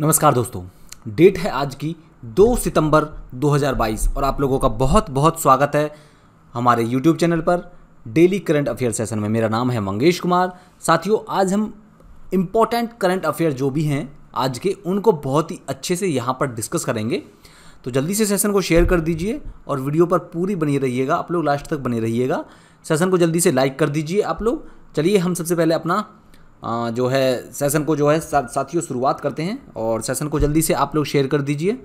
नमस्कार दोस्तों डेट है आज की 2 सितंबर 2022 और आप लोगों का बहुत बहुत स्वागत है हमारे यूट्यूब चैनल पर डेली करंट अफेयर सेशन में मेरा नाम है मंगेश कुमार साथियों आज हम इम्पॉर्टेंट करंट अफेयर जो भी हैं आज के उनको बहुत ही अच्छे से यहाँ पर डिस्कस करेंगे तो जल्दी से सेशन को शेयर कर दीजिए और वीडियो पर पूरी बनी रहिएगा आप लोग लास्ट तक बने रहिएगा सेशन को जल्दी से लाइक कर दीजिए आप लोग चलिए हम सबसे पहले अपना जो है सेशन को जो है साथियों शुरुआत करते हैं और सेशन को जल्दी से आप लोग शेयर कर दीजिए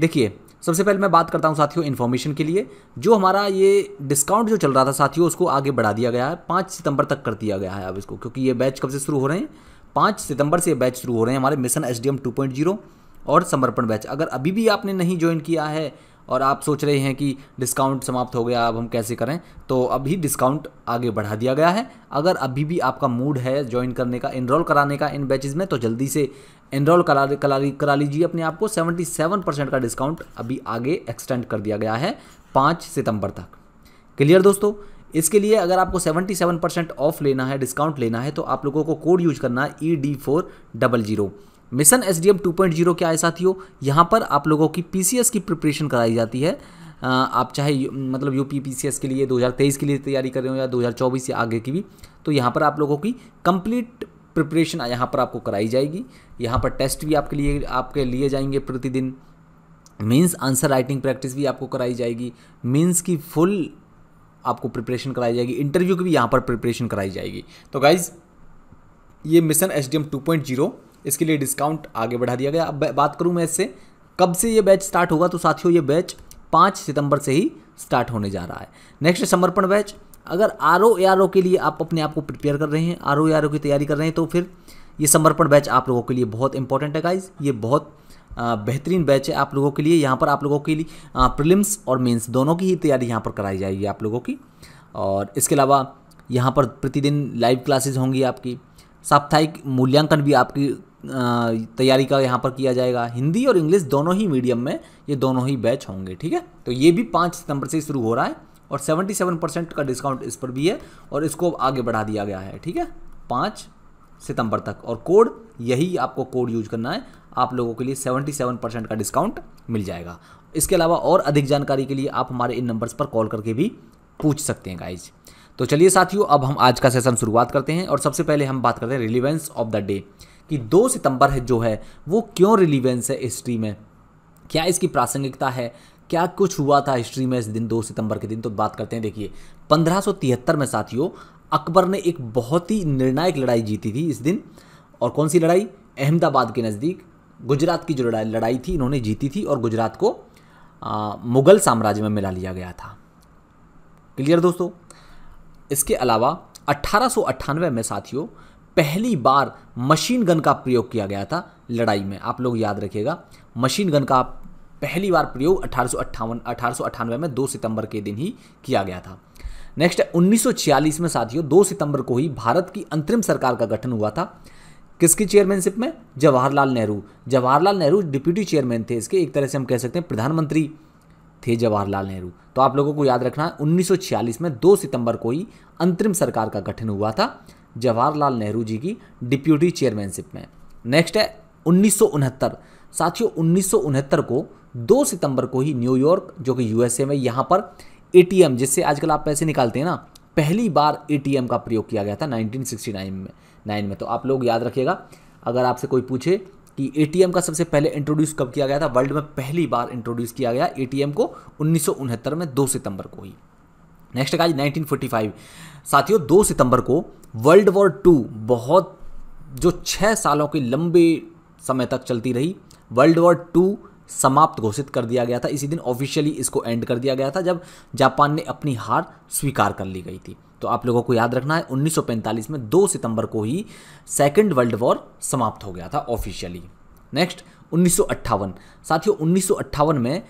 देखिए सबसे पहले मैं बात करता हूँ साथियों इन्फॉर्मेशन के लिए जो हमारा ये डिस्काउंट जो चल रहा था साथियों उसको आगे बढ़ा दिया गया है पाँच सितंबर तक कर दिया गया है अब इसको क्योंकि ये बैच कब से शुरू हो रहे हैं पाँच सितंबर से ये बैच शुरू हो रहे हैं हमारे मिशन एस डी और समर्पण बैच अगर अभी भी आपने नहीं ज्वाइन किया है और आप सोच रहे हैं कि डिस्काउंट समाप्त हो गया अब हम कैसे करें तो अभी डिस्काउंट आगे बढ़ा दिया गया है अगर अभी भी आपका मूड है ज्वाइन करने का इनरोल कराने का इन बैचेज़ में तो जल्दी से इनरोल करा करा लीजिए अपने आप को सेवेंटी सेवन परसेंट का डिस्काउंट अभी आगे एक्सटेंड कर दिया गया है पाँच सितंबर तक क्लियर दोस्तों इसके लिए अगर आपको 77 परसेंट ऑफ लेना है डिस्काउंट लेना है तो आप लोगों को कोड यूज करना है E D four double zero mission S D M two point zero क्या है साथियों यहाँ पर आप लोगों की पी सी एस की प्रिपरेशन कराई जाती है आप चाहे मतलब U P P C S के लिए 2023 के लिए तैयारी कर रहे हो या 2024 या आगे की भी तो यहाँ पर आप लोगों की कंप्लीट प्रिपरेशन यहाँ पर आपको कराई जाएगी यहाँ पर टेस्ट भी आपके लिए आपके लिए जाएंगे प्रतिदिन मीन्स आंसर राइटिंग प्रैक्टिस भी आपको कराई जाएगी मीन्स की फुल आपको प्रिपरेशन कराई जाएगी इंटरव्यू की भी यहाँ पर प्रिपरेशन कराई जाएगी तो गाइज़ ये mission S D M two point zero इसके लिए डिस्काउंट आगे बढ़ा दिया गया अब बात करूँ मैं इससे कब से ये बैच स्टार्ट होगा तो साथियों ये बैच पाँच सितंबर से ही स्टार्ट होने जा रहा है नेक्स्ट समर्पण बैच अगर आर ओ आर ओ के लिए आप अपने आप को प्रिपेयर कर रहे हैं आर ओ आर ओ की तैयारी कर रहे हैं तो फिर ये समर्पण बैच आप लोगों के लिए बहुत इंपॉर्टेंट है गाइज ये बहुत बेहतरीन बैच है आप लोगों के लिए यहाँ पर आप लोगों के लिए प्रिलिम्स और मेंस दोनों की ही तैयारी यहाँ पर कराई जाएगी आप लोगों की और इसके अलावा यहाँ पर प्रतिदिन लाइव क्लासेज होंगी आपकी साप्ताहिक मूल्यांकन भी आपकी तैयारी का यहाँ पर किया जाएगा हिंदी और इंग्लिश दोनों ही मीडियम में ये दोनों ही बैच होंगे ठीक है तो ये भी पाँच सितंबर से शुरू हो रहा है और 77 परसेंट का डिस्काउंट इस पर भी है और इसको आगे बढ़ा दिया गया है ठीक है पाँच सितंबर तक और कोड यही आपको कोड यूज करना है आप लोगों के लिए 77 परसेंट का डिस्काउंट मिल जाएगा इसके अलावा और अधिक जानकारी के लिए आप हमारे इन नंबर्स पर कॉल करके भी पूछ सकते हैं गाइज तो चलिए साथियों अब हम आज का सेशन शुरुआत करते हैं और सबसे पहले हम बात करते हैं रिलीवेंस ऑफ द डे कि दो सितंबर है जो है वो क्यों रिलीवेंस है हिस्ट्री में क्या इसकी प्रासंगिकता है क्या कुछ हुआ था हिस्ट्री में इस दिन दो सितंबर के दिन तो बात करते हैं देखिए 1573 में साथियों अकबर ने एक बहुत ही निर्णायक लड़ाई जीती थी इस दिन और कौन सी लड़ाई अहमदाबाद के नज़दीक गुजरात की जो लड़ाई थी इन्होंने जीती थी और गुजरात को आ, मुगल साम्राज्य में मिला लिया गया था क्लियर दोस्तों इसके अलावा अट्ठारह में साथियों पहली बार मशीन गन का प्रयोग किया गया था लड़ाई में आप लोग याद रखिएगा मशीन गन का पहली बार प्रयोग अठारह सौ में 2 सितंबर के दिन ही किया गया था नेक्स्ट 1946 में साथियों 2 सितंबर को ही भारत की अंतरिम सरकार का गठन हुआ था किसकी चेयरमैनशिप में जवाहरलाल नेहरू जवाहरलाल नेहरू डिप्यूटी चेयरमैन थे इसके एक तरह से हम कह सकते हैं प्रधानमंत्री थे जवाहरलाल नेहरू तो आप लोगों को याद रखना 1946 में 2 सितंबर को ही अंतरिम सरकार का गठन हुआ था जवाहरलाल नेहरू जी की डिप्यूटी चेयरमैनशिप में नेक्स्ट है उन्नीस साथियों उन्नीस को 2 सितंबर को ही न्यूयॉर्क जो कि यूएसए में यहाँ पर एटीएम जिससे आजकल आप पैसे निकालते हैं ना पहली बार एटीएम का प्रयोग किया गया था 1969 में नाइन में तो आप लोग याद रखिएगा अगर आपसे कोई पूछे कि एटीएम का सबसे पहले इंट्रोड्यूस कब किया गया था वर्ल्ड में पहली बार इंट्रोड्यूस किया गया एटीएम को उन्नीस में दो सितंबर को ही नेक्स्ट का नाइनटीन साथियों दो सितंबर को वर्ल्ड वॉर टू बहुत जो छः सालों की लंबे समय तक चलती रही वर्ल्ड वॉर टू समाप्त घोषित कर दिया गया था इसी दिन ऑफिशियली इसको एंड कर दिया गया था जब जापान ने अपनी हार स्वीकार कर ली गई थी तो आप लोगों को याद रखना है 1945 में 2 सितंबर को ही सेकेंड वर्ल्ड वॉर समाप्त हो गया था ऑफिशियली नेक्स्ट उन्नीस साथियों उन्नीस में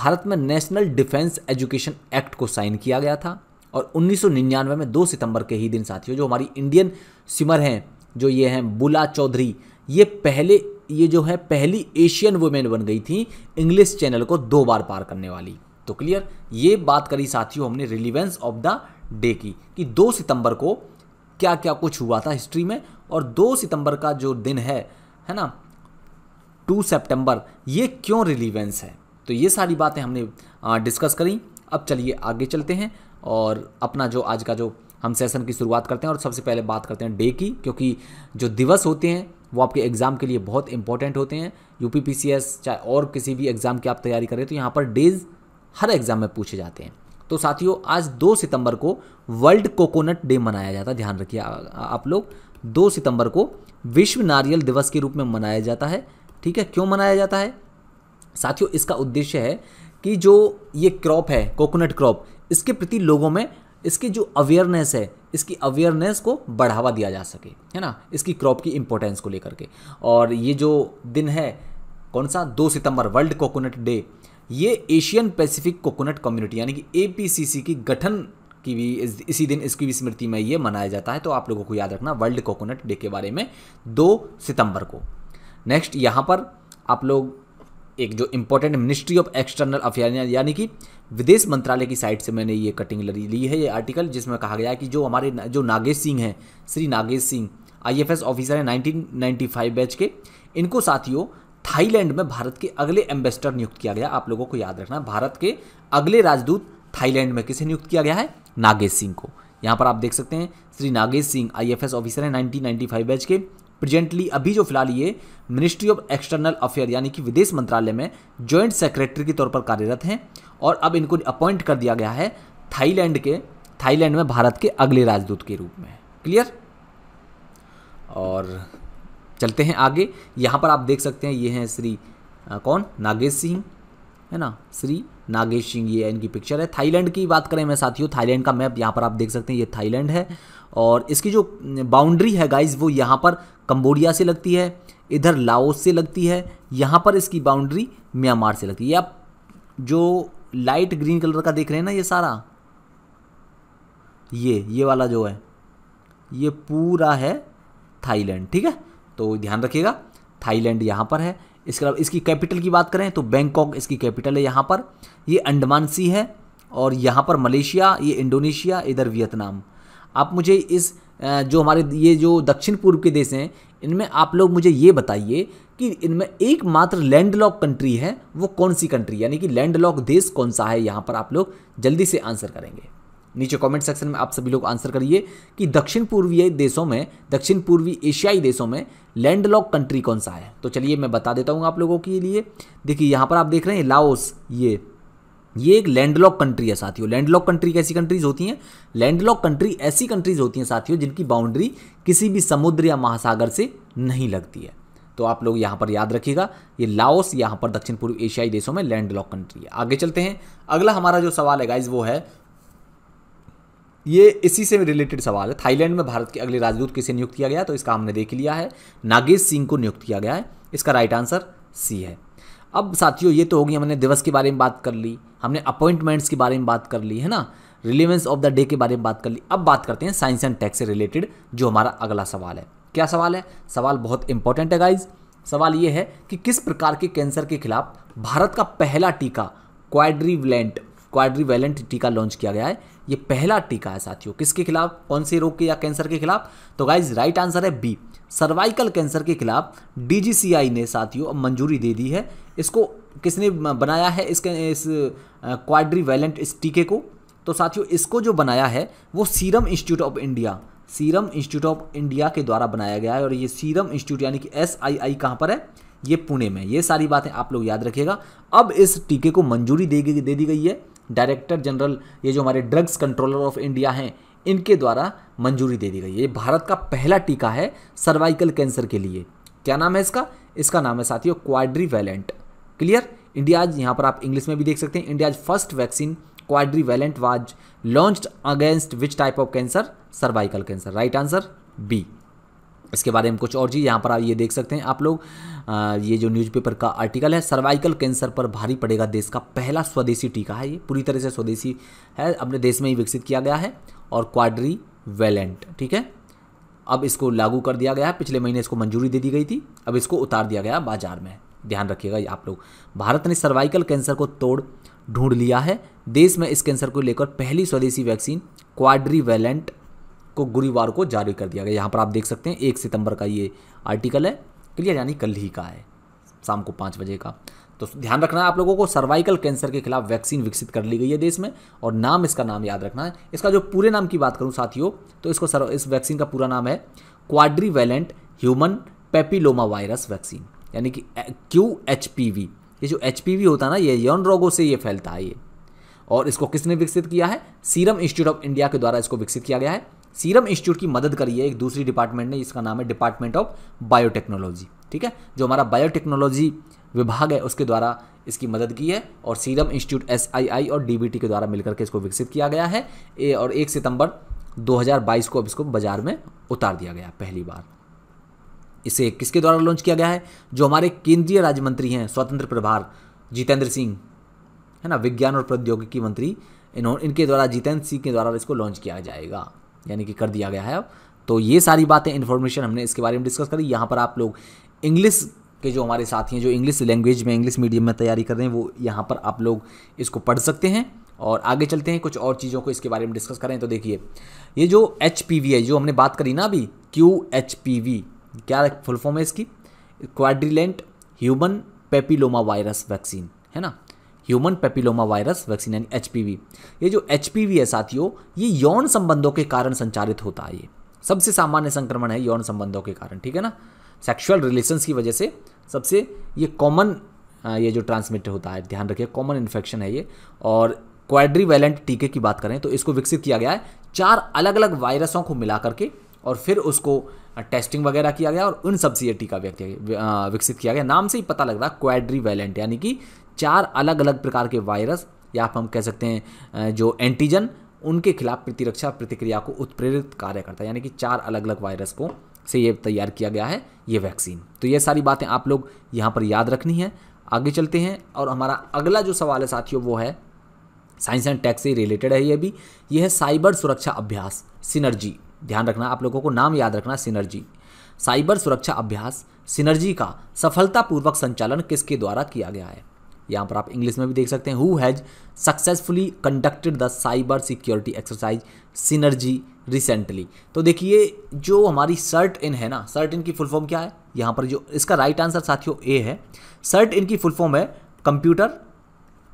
भारत में नेशनल डिफेंस एजुकेशन एक्ट को साइन किया गया था और 1999 में 2 सितंबर के ही दिन साथियों जो हमारी इंडियन सिमर हैं जो ये हैं बुला चौधरी ये पहले ये जो है पहली एशियन वुमेन बन गई थी इंग्लिश चैनल को दो बार पार करने वाली तो क्लियर ये बात करी साथियों हमने रिलीवेंस ऑफ द डे की कि 2 सितंबर को क्या क्या कुछ हुआ था हिस्ट्री में और 2 सितंबर का जो दिन है है ना 2 सितंबर ये क्यों रिलीवेंस है तो ये सारी बातें हमने डिस्कस करी अब चलिए आगे चलते हैं और अपना जो आज का जो हम सेशन की शुरुआत करते हैं और सबसे पहले बात करते हैं डे की क्योंकि जो दिवस होते हैं वो आपके एग्ज़ाम के लिए बहुत इंपॉर्टेंट होते हैं यू पी चाहे और किसी भी एग्ज़ाम की आप तैयारी करें तो यहाँ पर डेज हर एग्ज़ाम में पूछे जाते हैं तो साथियों आज 2 सितंबर को वर्ल्ड कोकोनट डे मनाया जाता है ध्यान रखिए आप लोग 2 सितंबर को विश्व नारियल दिवस के रूप में मनाया जाता है ठीक है क्यों मनाया जाता है साथियों इसका उद्देश्य है कि जो ये क्रॉप है कोकोनट क्रॉप इसके प्रति लोगों में इसकी जो अवेयरनेस है इसकी अवेयरनेस को बढ़ावा दिया जा सके है ना इसकी क्रॉप की इम्पोर्टेंस को लेकर के और ये जो दिन है कौन सा दो सितंबर वर्ल्ड कोकोनट डे ये एशियन पैसिफिक कोकोनट कम्युनिटी यानी कि ए की गठन की भी इस, इसी दिन इसकी भी स्मृति में ये मनाया जाता है तो आप लोगों को याद रखना वर्ल्ड कोकोनट डे के बारे में दो सितंबर को नेक्स्ट यहाँ पर आप लोग एक जो important ministry of external affair यानी कि विदेश मंत्रालय की साइट से मैंने ये कटिंग ली है ये आर्टिकल जिसमें कहा गया है कि जो हमारे जो नागेश सिंह हैं श्री नागेश सिंह एस ऑफिसर हैं फाइव बैच के इनको साथियों थाईलैंड में भारत के अगले एम्बेसडर नियुक्त किया गया आप लोगों को याद रखना भारत के अगले राजदूत थाईलैंड में किसे नियुक्त किया गया है नागेश सिंह को यहाँ पर आप देख सकते हैं श्री नागेश सिंह आई ऑफिसर हैं नाइनटीन बैच के प्रेजेंटली अभी जो फिलहाल ये मिनिस्ट्री ऑफ एक्सटर्नल अफेयर यानी कि विदेश मंत्रालय में ज्वाइंट सेक्रेटरी के तौर पर कार्यरत हैं और अब इनको अपॉइंट कर दिया गया है थाईलैंड के थाईलैंड में भारत के अगले राजदूत के रूप में क्लियर और चलते हैं आगे यहाँ पर आप देख सकते हैं ये हैं श्री कौन नागेश सिंह है ना श्री नागेश सिंह ये इनकी पिक्चर है थाईलैंड की बात करें मैं साथियों थाईलैंड का मैप यहाँ पर आप देख सकते हैं ये थाईलैंड है और इसकी जो बाउंड्री है गाइज वो यहाँ पर कंबोडिया से लगती है इधर लाओस से लगती है यहाँ पर इसकी बाउंड्री म्यांमार से लगती है आप जो लाइट ग्रीन कलर का देख रहे हैं ना ये सारा ये ये वाला जो है ये पूरा है थाईलैंड ठीक है तो ध्यान रखिएगा थाईलैंड यहाँ पर है इसके अलावा इसकी कैपिटल की बात करें तो बैंकॉक इसकी कैपिटल है यहाँ पर ये अंडमान सी है और यहाँ पर मलेशिया ये इंडोनेशिया इधर वियतनाम आप मुझे इस जो हमारे ये जो दक्षिण पूर्व के देश हैं इनमें आप लोग मुझे ये बताइए कि इनमें एकमात्र लैंडलॉक कंट्री है वो कौन सी कंट्री यानी कि लैंडलॉक देश कौन सा है यहाँ पर आप लोग जल्दी से आंसर करेंगे नीचे कमेंट सेक्शन में आप सभी लोग आंसर करिए कि दक्षिण पूर्वी देशों में दक्षिण पूर्वी एशियाई देशों में लैंडलॉक कंट्री कौन सा है तो चलिए मैं बता देता हूँ आप लोगों के लिए देखिए यहाँ पर आप देख रहे हैं लाओस ये ये एक लैंडलॉक कंट्री है साथियों लैंडलॉक कंट्री कैसी कंट्रीज होती हैं लैंडलॉक कंट्री ऐसी कंट्रीज होती हैं साथियों जिनकी बाउंड्री किसी भी समुद्र या महासागर से नहीं लगती है तो आप लोग यहाँ पर याद रखिएगा ये लाओस यहाँ पर दक्षिण पूर्व एशियाई देशों में लैंडलॉक कंट्री है आगे चलते हैं अगला हमारा जो सवाल है गाइज वो है ये इसी से रिलेटेड सवाल है थाईलैंड में भारत के अगले राजदूत किसे नियुक्त किया गया तो इसका हमने देख लिया है नागेश सिंह को नियुक्त किया गया है इसका राइट आंसर सी है अब साथियों ये तो होगी हमने दिवस के बारे में बात कर ली हमने अपॉइंटमेंट्स के बारे में बात कर ली है ना रिलेवेंस ऑफ द डे के बारे में बात कर ली अब बात करते हैं साइंस एंड टैक्स से रिलेटेड जो हमारा अगला सवाल है क्या सवाल है सवाल बहुत इंपॉर्टेंट है गाइज सवाल ये है कि किस प्रकार के कैंसर के खिलाफ भारत का पहला टीका क्वाड्रीवलेंट क्वाड्रीवेलेंट टीका लॉन्च किया गया है ये पहला टीका है साथियों किसके खिलाफ कौन से रोग के या कैंसर के खिलाफ तो गाइज राइट आंसर है बी सर्वाइकल कैंसर के खिलाफ डीजीसीआई ने साथियों अब मंजूरी दे दी है इसको किसने बनाया है इसके इस क्वाड्री वैलेंट इस टीके को तो साथियों इसको जो बनाया है वो Serum Institute of India Serum Institute of India के द्वारा बनाया गया है और ये सीरम इंस्टीट्यूट यानी कि एस आई आई कहाँ पर है ये पुणे में ये सारी बातें आप लोग याद रखिएगा अब इस टीके को मंजूरी दे दे दी गई है डायरेक्टर जनरल ये जो हमारे ड्रग्स कंट्रोलर ऑफ इंडिया हैं इनके द्वारा मंजूरी दे दी गई है ये भारत का पहला टीका है सर्वाइकल कैंसर के लिए क्या नाम है इसका इसका नाम है साथियों क्वाड्री वैलेंट क्लियर इंडियाज यहाँ पर आप इंग्लिश में भी देख सकते हैं India's first vaccine quadrivalent was launched against which type of cancer cervical cancer right answer B इसके बारे में कुछ और चीज़ यहाँ पर आप ये देख सकते हैं आप लोग आ, ये जो न्यूज़पेपर का आर्टिकल है सर्वाइकल कैंसर पर भारी पड़ेगा देश का पहला स्वदेशी टीका है ये पूरी तरह से स्वदेशी है अपने देश में ही विकसित किया गया है और क्वाड्री वैलेंट ठीक है अब इसको लागू कर दिया गया है पिछले महीने इसको मंजूरी दे दी गई थी अब इसको उतार दिया गया बाजार में ध्यान रखिएगा आप लोग भारत ने सर्वाइकल कैंसर को तोड़ ढूंढ लिया है देश में इस कैंसर को लेकर पहली स्वदेशी वैक्सीन क्वाड्रीवेलेंट को गुरुवार को जारी कर दिया गया यहाँ पर आप देख सकते हैं एक सितंबर का ये आर्टिकल है क्लियर यानी कल ही का है शाम को पाँच बजे का तो ध्यान रखना है आप लोगों को सर्वाइकल कैंसर के खिलाफ वैक्सीन विकसित कर ली गई है देश में और नाम इसका नाम याद रखना है इसका जो पूरे नाम की बात करूँ साथियों तो इसको सर, इस वैक्सीन का पूरा नाम है quadrivalent human papilloma virus vaccine यानी कि क्यू एच पी वी ये जो एच पी वी होता है ना ये यौन रोगों से ये फैलता है ये और इसको किसने विकसित किया है सीरम इंस्टीट्यूट ऑफ इंडिया के द्वारा इसको विकसित किया गया है सीरम इंस्टीट्यूट की मदद करी है एक दूसरी डिपार्टमेंट ने इसका नाम है डिपार्टमेंट ऑफ बायोटेक्नोलॉजी ठीक है जो हमारा बायोटेक्नोलॉजी विभाग है उसके द्वारा इसकी मदद की है और Serum Institute S I I और डी बी टी के द्वारा मिलकर के इसको विकसित किया गया है और एक सितंबर 2022 को अब इसको बाजार में उतार दिया गया पहली बार इसे किसके द्वारा लॉन्च किया गया है जो हमारे केंद्रीय राज्य मंत्री हैं स्वतंत्र प्रभार जितेंद्र सिंह है ना विज्ञान और प्रौद्योगिकी मंत्री इन्होंने इनके द्वारा जितेंद्र सिंह के द्वारा इसको लॉन्च किया जाएगा यानी कि कर दिया गया है अब तो ये सारी बातें इन्फॉर्मेशन हमने इसके बारे में डिस्कस करी यहाँ पर आप लोग इंग्लिश के जो हमारे साथी हैं जो इंग्लिश लैंग्वेज में इंग्लिश मीडियम में तैयारी कर रहे हैं वो यहाँ पर आप लोग इसको पढ़ सकते हैं और आगे चलते हैं कुछ और चीज़ों को इसके बारे में डिस्कस करें तो देखिए ये जो एच है जो हमने बात करी ना अभी क्यू एच पी वी क्या फुल फॉर्म है इसकी quadrivalent human papilloma virus vaccine है ना ह्यूमन पेपिलोमा वायरस वैक्सीन यानी एच ये जो एच है साथियों ये यौन संबंधों के कारण संचालित होता है ये सबसे सामान्य संक्रमण है यौन संबंधों के कारण ठीक है ना सेक्सुअल रिलेशंस की वजह से सबसे ये कॉमन ये जो ट्रांसमिट होता है ध्यान रखिए कॉमन इन्फेक्शन है ये और क्वाड्रीवेलेंट टीके की बात करें तो इसको विकसित किया गया है चार अलग अलग वायरसों को मिला करके और फिर उसको टेस्टिंग वगैरह किया गया और उन सब ये टीका विकसित किया गया नाम से ही पता लग रहा क्वाड्री वैलेंट यानी कि चार अलग अलग प्रकार के वायरस या आप हम कह सकते हैं जो एंटीजन उनके खिलाफ प्रतिरक्षा प्रतिक्रिया को उत्प्रेरित कार्य करता है यानी कि चार अलग अलग वायरस को से ये तैयार किया गया है ये वैक्सीन तो ये सारी बातें आप लोग यहाँ पर याद रखनी है आगे चलते हैं और हमारा अगला जो सवाल है साथियों वो है साइंस एंड टेक से रिलेटेड है ये भी ये है साइबर सुरक्षा अभ्यास सिनर्जी ध्यान रखना आप लोगों को नाम याद रखना सिनर्जी साइबर सुरक्षा अभ्यास सिनर्जी का सफलतापूर्वक संचालन किसके द्वारा किया गया है यहाँ पर आप इंग्लिश में भी देख सकते हैं who has successfully conducted the cyber security exercise synergy recently तो देखिए जो हमारी सर्ट इन है ना सर्ट इन की फुल फॉर्म क्या है यहाँ पर जो इसका राइट आंसर साथियों ए है सर्ट इन की फुल फॉर्म है computer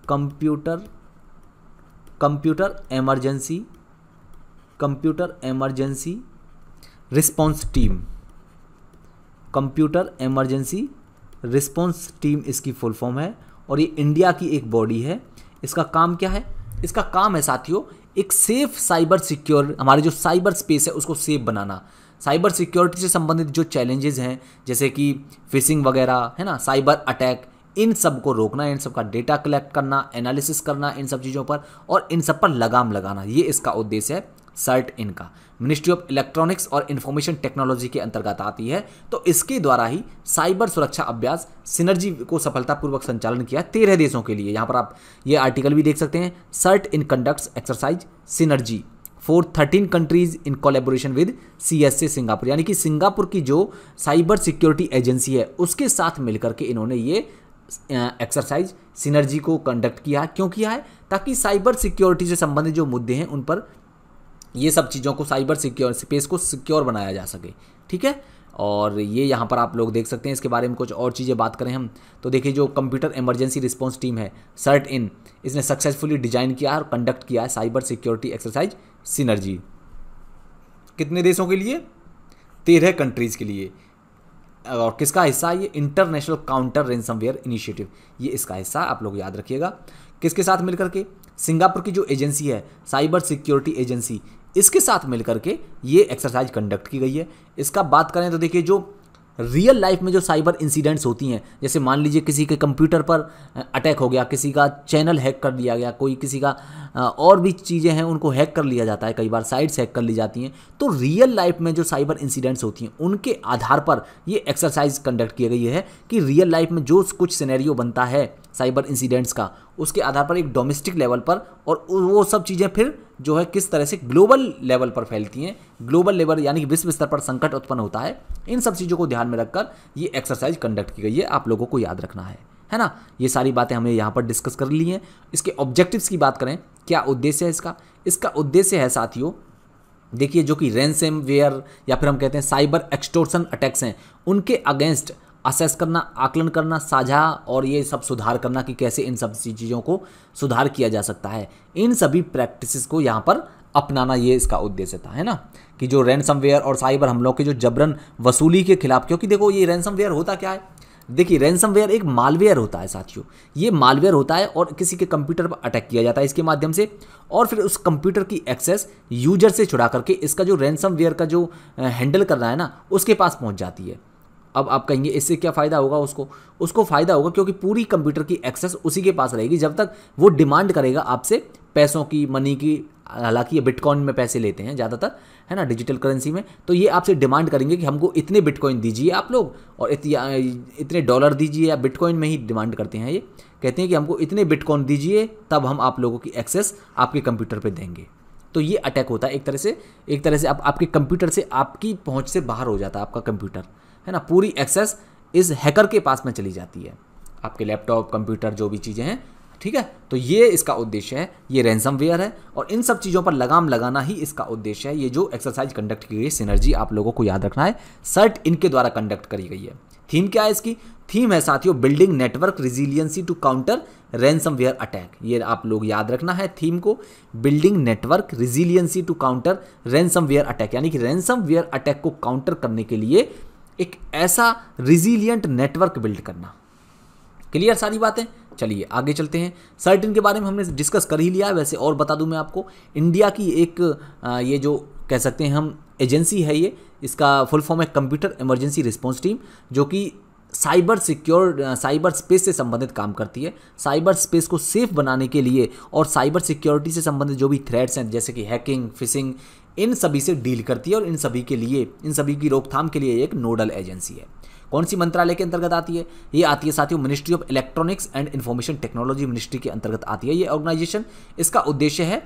computer computer emergency computer emergency response team computer emergency response team इसकी फुल फॉर्म है और ये इंडिया की एक बॉडी है इसका काम क्या है इसका काम है साथियों एक सेफ साइबर सिक्योर हमारे जो साइबर स्पेस है उसको सेफ बनाना साइबर सिक्योरिटी से संबंधित जो चैलेंजेस हैं जैसे कि फिशिंग वगैरह है ना साइबर अटैक इन सब को रोकना इन सब का डेटा कलेक्ट करना एनालिसिस करना इन सब चीज़ों पर और इन सब पर लगाम लगाना ये इसका उद्देश्य है सर्ट इनका मिनिस्ट्री ऑफ इलेक्ट्रॉनिक्स और इन्फॉर्मेशन टेक्नोलॉजी के अंतर्गत आती है तो इसके द्वारा ही साइबर सुरक्षा अभ्यास सिनर्जी को सफलतापूर्वक संचालन किया तेरह देशों के लिए यहाँ पर आप ये आर्टिकल भी देख सकते हैं CERT In conducts exercise synergy for thirteen countries in collaboration with C S A Singapore यानी कि सिंगापुर की जो साइबर सिक्योरिटी एजेंसी है उसके साथ मिलकर के इन्होंने ये एक्सरसाइज सिनर्जी को कंडक्ट किया क्यों किया है ताकि साइबर सिक्योरिटी से संबंधित जो मुद्दे हैं उन पर ये सब चीज़ों को साइबर सिक्योर स्पेस को सिक्योर बनाया जा सके ठीक है और ये यहाँ पर आप लोग देख सकते हैं इसके बारे में कुछ और चीज़ें बात करें हम तो देखिए जो कंप्यूटर इमरजेंसी रिस्पांस टीम है सर्ट इन इसने सक्सेसफुली डिजाइन किया और कंडक्ट किया है साइबर सिक्योरिटी एक्सरसाइज सिनर्जी कितने देशों के लिए तेरह कंट्रीज़ के लिए और किसका हिस्सा है ये इंटरनेशनल काउंटर रेंसमवेयर इनिशिएटिव ये इसका हिस्सा आप लोग याद रखिएगा किसके साथ मिलकर के सिंगापुर की जो एजेंसी है साइबर सिक्योरिटी एजेंसी इसके साथ मिलकर के ये एक्सरसाइज कंडक्ट की गई है इसका बात करें तो देखिए जो रियल लाइफ में जो साइबर इंसिडेंट्स होती हैं जैसे मान लीजिए किसी के कंप्यूटर पर अटैक हो गया किसी का चैनल हैक कर लिया गया कोई किसी का और भी चीज़ें हैं उनको हैक कर लिया जाता है कई बार साइट्स हैक कर ली जाती हैं तो रियल लाइफ में जो साइबर इंसिडेंट्स होती हैं उनके आधार पर ये एक्सरसाइज कंडक्ट की गई है कि रियल लाइफ में जो कुछ सिनेरियो बनता है साइबर इंसिडेंट्स का उसके आधार पर एक डोमेस्टिक लेवल पर और वो सब चीज़ें फिर जो है किस तरह से ग्लोबल लेवल पर फैलती हैं ग्लोबल लेवल यानी कि विश्व स्तर पर संकट उत्पन्न होता है इन सब चीज़ों को ध्यान में रखकर ये एक्सरसाइज कंडक्ट की गई है आप लोगों को याद रखना है है ना ये सारी बातें हमने यहाँ पर डिस्कस कर ली हैं इसके ऑब्जेक्टिव्स की बात करें क्या उद्देश्य है इसका इसका उद्देश्य है साथियों देखिए जो कि रेंसम वेयर या फिर हम कहते हैं साइबर एक्सटोर्सन अटैक्स हैं उनके अगेंस्ट असेस करना आकलन करना साझा और ये सब सुधार करना कि कैसे इन सब चीज़ों को सुधार किया जा सकता है इन सभी प्रैक्टिस को यहाँ पर अपनाना ये इसका उद्देश्य था है ना कि जो रैनसमवेयर और साइबर हमलों के जो जबरन वसूली के खिलाफ क्योंकि देखो ये रैनसमवेयर होता क्या है देखिए रैनसमवेयर एक मालवेयर होता है साथियों ये मालवेयर होता है और किसी के कंप्यूटर पर अटैक किया जाता है इसके माध्यम से और फिर उस कंप्यूटर की एक्सेस यूजर से छुड़ा करके इसका जो रैनसमवेयर का जो हैंडल करना है ना उसके पास पहुंच जाती है अब आप कहेंगे इससे क्या फ़ायदा होगा उसको उसको फ़ायदा होगा क्योंकि पूरी कंप्यूटर की एक्सेस उसी के पास रहेगी जब तक वो डिमांड करेगा आपसे पैसों की मनी की हालांकि ये बिटकॉइन में पैसे लेते हैं ज़्यादातर है ना डिजिटल करेंसी में तो ये आपसे डिमांड करेंगे कि हमको इतने बिटकॉइन दीजिए आप लोग और इत, इतने डॉलर दीजिए या बिटकॉइन में ही डिमांड करते हैं ये कहते हैं कि हमको इतने बिटकॉइन दीजिए तब हम आप लोगों की एक्सेस आपके कंप्यूटर पर देंगे तो ये अटैक होता है एक तरह से एक तरह से आप आपके कंप्यूटर से आपकी पहुंच से बाहर हो जाता है आपका कंप्यूटर है ना पूरी एक्सेस इस हैकर के पास में चली जाती है आपके लैपटॉप कंप्यूटर जो भी चीज़ें हैं ठीक है तो ये इसका उद्देश्य है ये रैनसम वेयर है और इन सब चीज़ों पर लगाम लगाना ही इसका उद्देश्य है ये जो एक्सरसाइज कंडक्ट की गई सिनर्जी आप लोगों को याद रखना है सर्ट इनके द्वारा कंडक्ट करी गई है थीम क्या है इसकी थीम है साथियों building network resiliency to counter ransomware attack ये आप लोग याद रखना है थीम को building network resiliency to counter ransomware attack यानी कि रैनसम वेयर अटैक को काउंटर करने के लिए एक ऐसा रिजिलियंट नेटवर्क बिल्ड करना क्लियर सारी बातें चलिए आगे चलते हैं सर्टिन के बारे में हमने डिस्कस कर ही लिया वैसे और बता दूं मैं आपको इंडिया की एक ये जो कह सकते हैं हम एजेंसी है ये इसका फुल फॉर्म है कंप्यूटर इमरजेंसी रिस्पॉन्स टीम जो कि साइबर सिक्योर साइबर स्पेस से संबंधित काम करती है साइबर स्पेस को सेफ बनाने के लिए और साइबर सिक्योरिटी से संबंधित जो भी थ्रेड्स हैं जैसे कि हैकिंग फिशिंग इन सभी से डील करती है और इन सभी के लिए इन सभी की रोकथाम के लिए एक नोडल एजेंसी है कौन सी मंत्रालय के अंतर्गत आती है ये आती है साथियों ministry of electronics and information technology ministry के अंतर्गत आती है ये ऑर्गेनाइजेशन इसका उद्देश्य है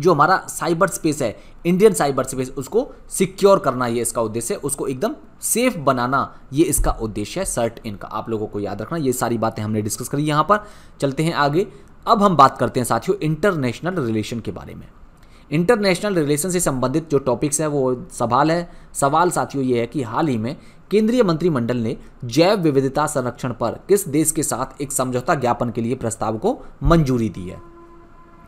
जो हमारा साइबर स्पेस है इंडियन साइबर स्पेस उसको सिक्योर करना ये इसका उद्देश्य है उसको एकदम सेफ बनाना ये इसका उद्देश्य है सर्ट इनका आप लोगों को याद रखना ये सारी बातें हमने डिस्कस करी यहाँ पर चलते हैं आगे अब हम बात करते हैं साथियों इंटरनेशनल रिलेशन के बारे में इंटरनेशनल रिलेशन से संबंधित जो टॉपिक्स हैं वो सवाल है सवाल साथियों ये है कि हाल ही में केंद्रीय मंत्रिमंडल ने जैव विविधता संरक्षण पर किस देश के साथ एक समझौता ज्ञापन के लिए प्रस्ताव को मंजूरी दी है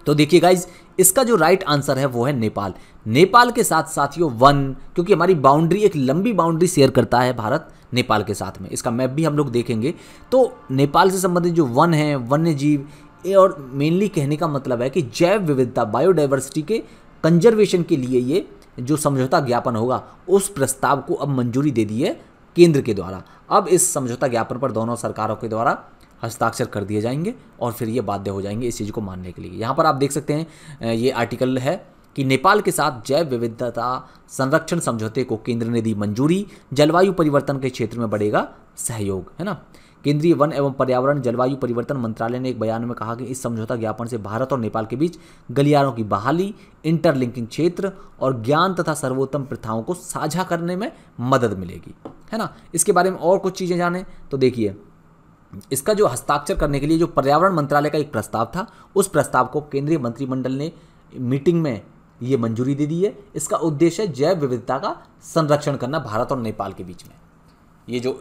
तो देखिए गाइज इसका जो राइट आंसर है वो है नेपाल नेपाल के साथ साथियों वन क्योंकि हमारी बाउंड्री एक लंबी बाउंड्री शेयर करता है भारत नेपाल के साथ में इसका मैप भी हम लोग देखेंगे तो नेपाल से संबंधित जो वन है वन्य जीव और मेनली कहने का मतलब है कि जैव विविधता बायोडाइवर्सिटी के कंजर्वेशन के लिए ये जो समझौता ज्ञापन होगा उस प्रस्ताव को अब मंजूरी दे दी है केंद्र के द्वारा अब इस समझौता ज्ञापन पर दोनों सरकारों के द्वारा हस्ताक्षर कर दिए जाएंगे और फिर ये बाध्य हो जाएंगे इस चीज़ को मानने के लिए यहाँ पर आप देख सकते हैं ये आर्टिकल है कि नेपाल के साथ जैव विविधता संरक्षण समझौते को केंद्र ने दी मंजूरी जलवायु परिवर्तन के क्षेत्र में बढ़ेगा सहयोग है ना केंद्रीय वन एवं पर्यावरण जलवायु परिवर्तन मंत्रालय ने एक बयान में कहा कि इस समझौता ज्ञापन से भारत और नेपाल के बीच गलियारों की बहाली इंटरलिंकिंग क्षेत्र और ज्ञान तथा सर्वोत्तम प्रथाओं को साझा करने में मदद मिलेगी है ना इसके बारे में और कुछ चीज़ें जानें तो देखिए इसका जो हस्ताक्षर करने के लिए जो पर्यावरण मंत्रालय का एक प्रस्ताव था उस प्रस्ताव को केंद्रीय मंत्रिमंडल ने मीटिंग में ये मंजूरी दे दी है इसका उद्देश्य जैव विविधता का संरक्षण करना भारत और नेपाल के बीच में ये जो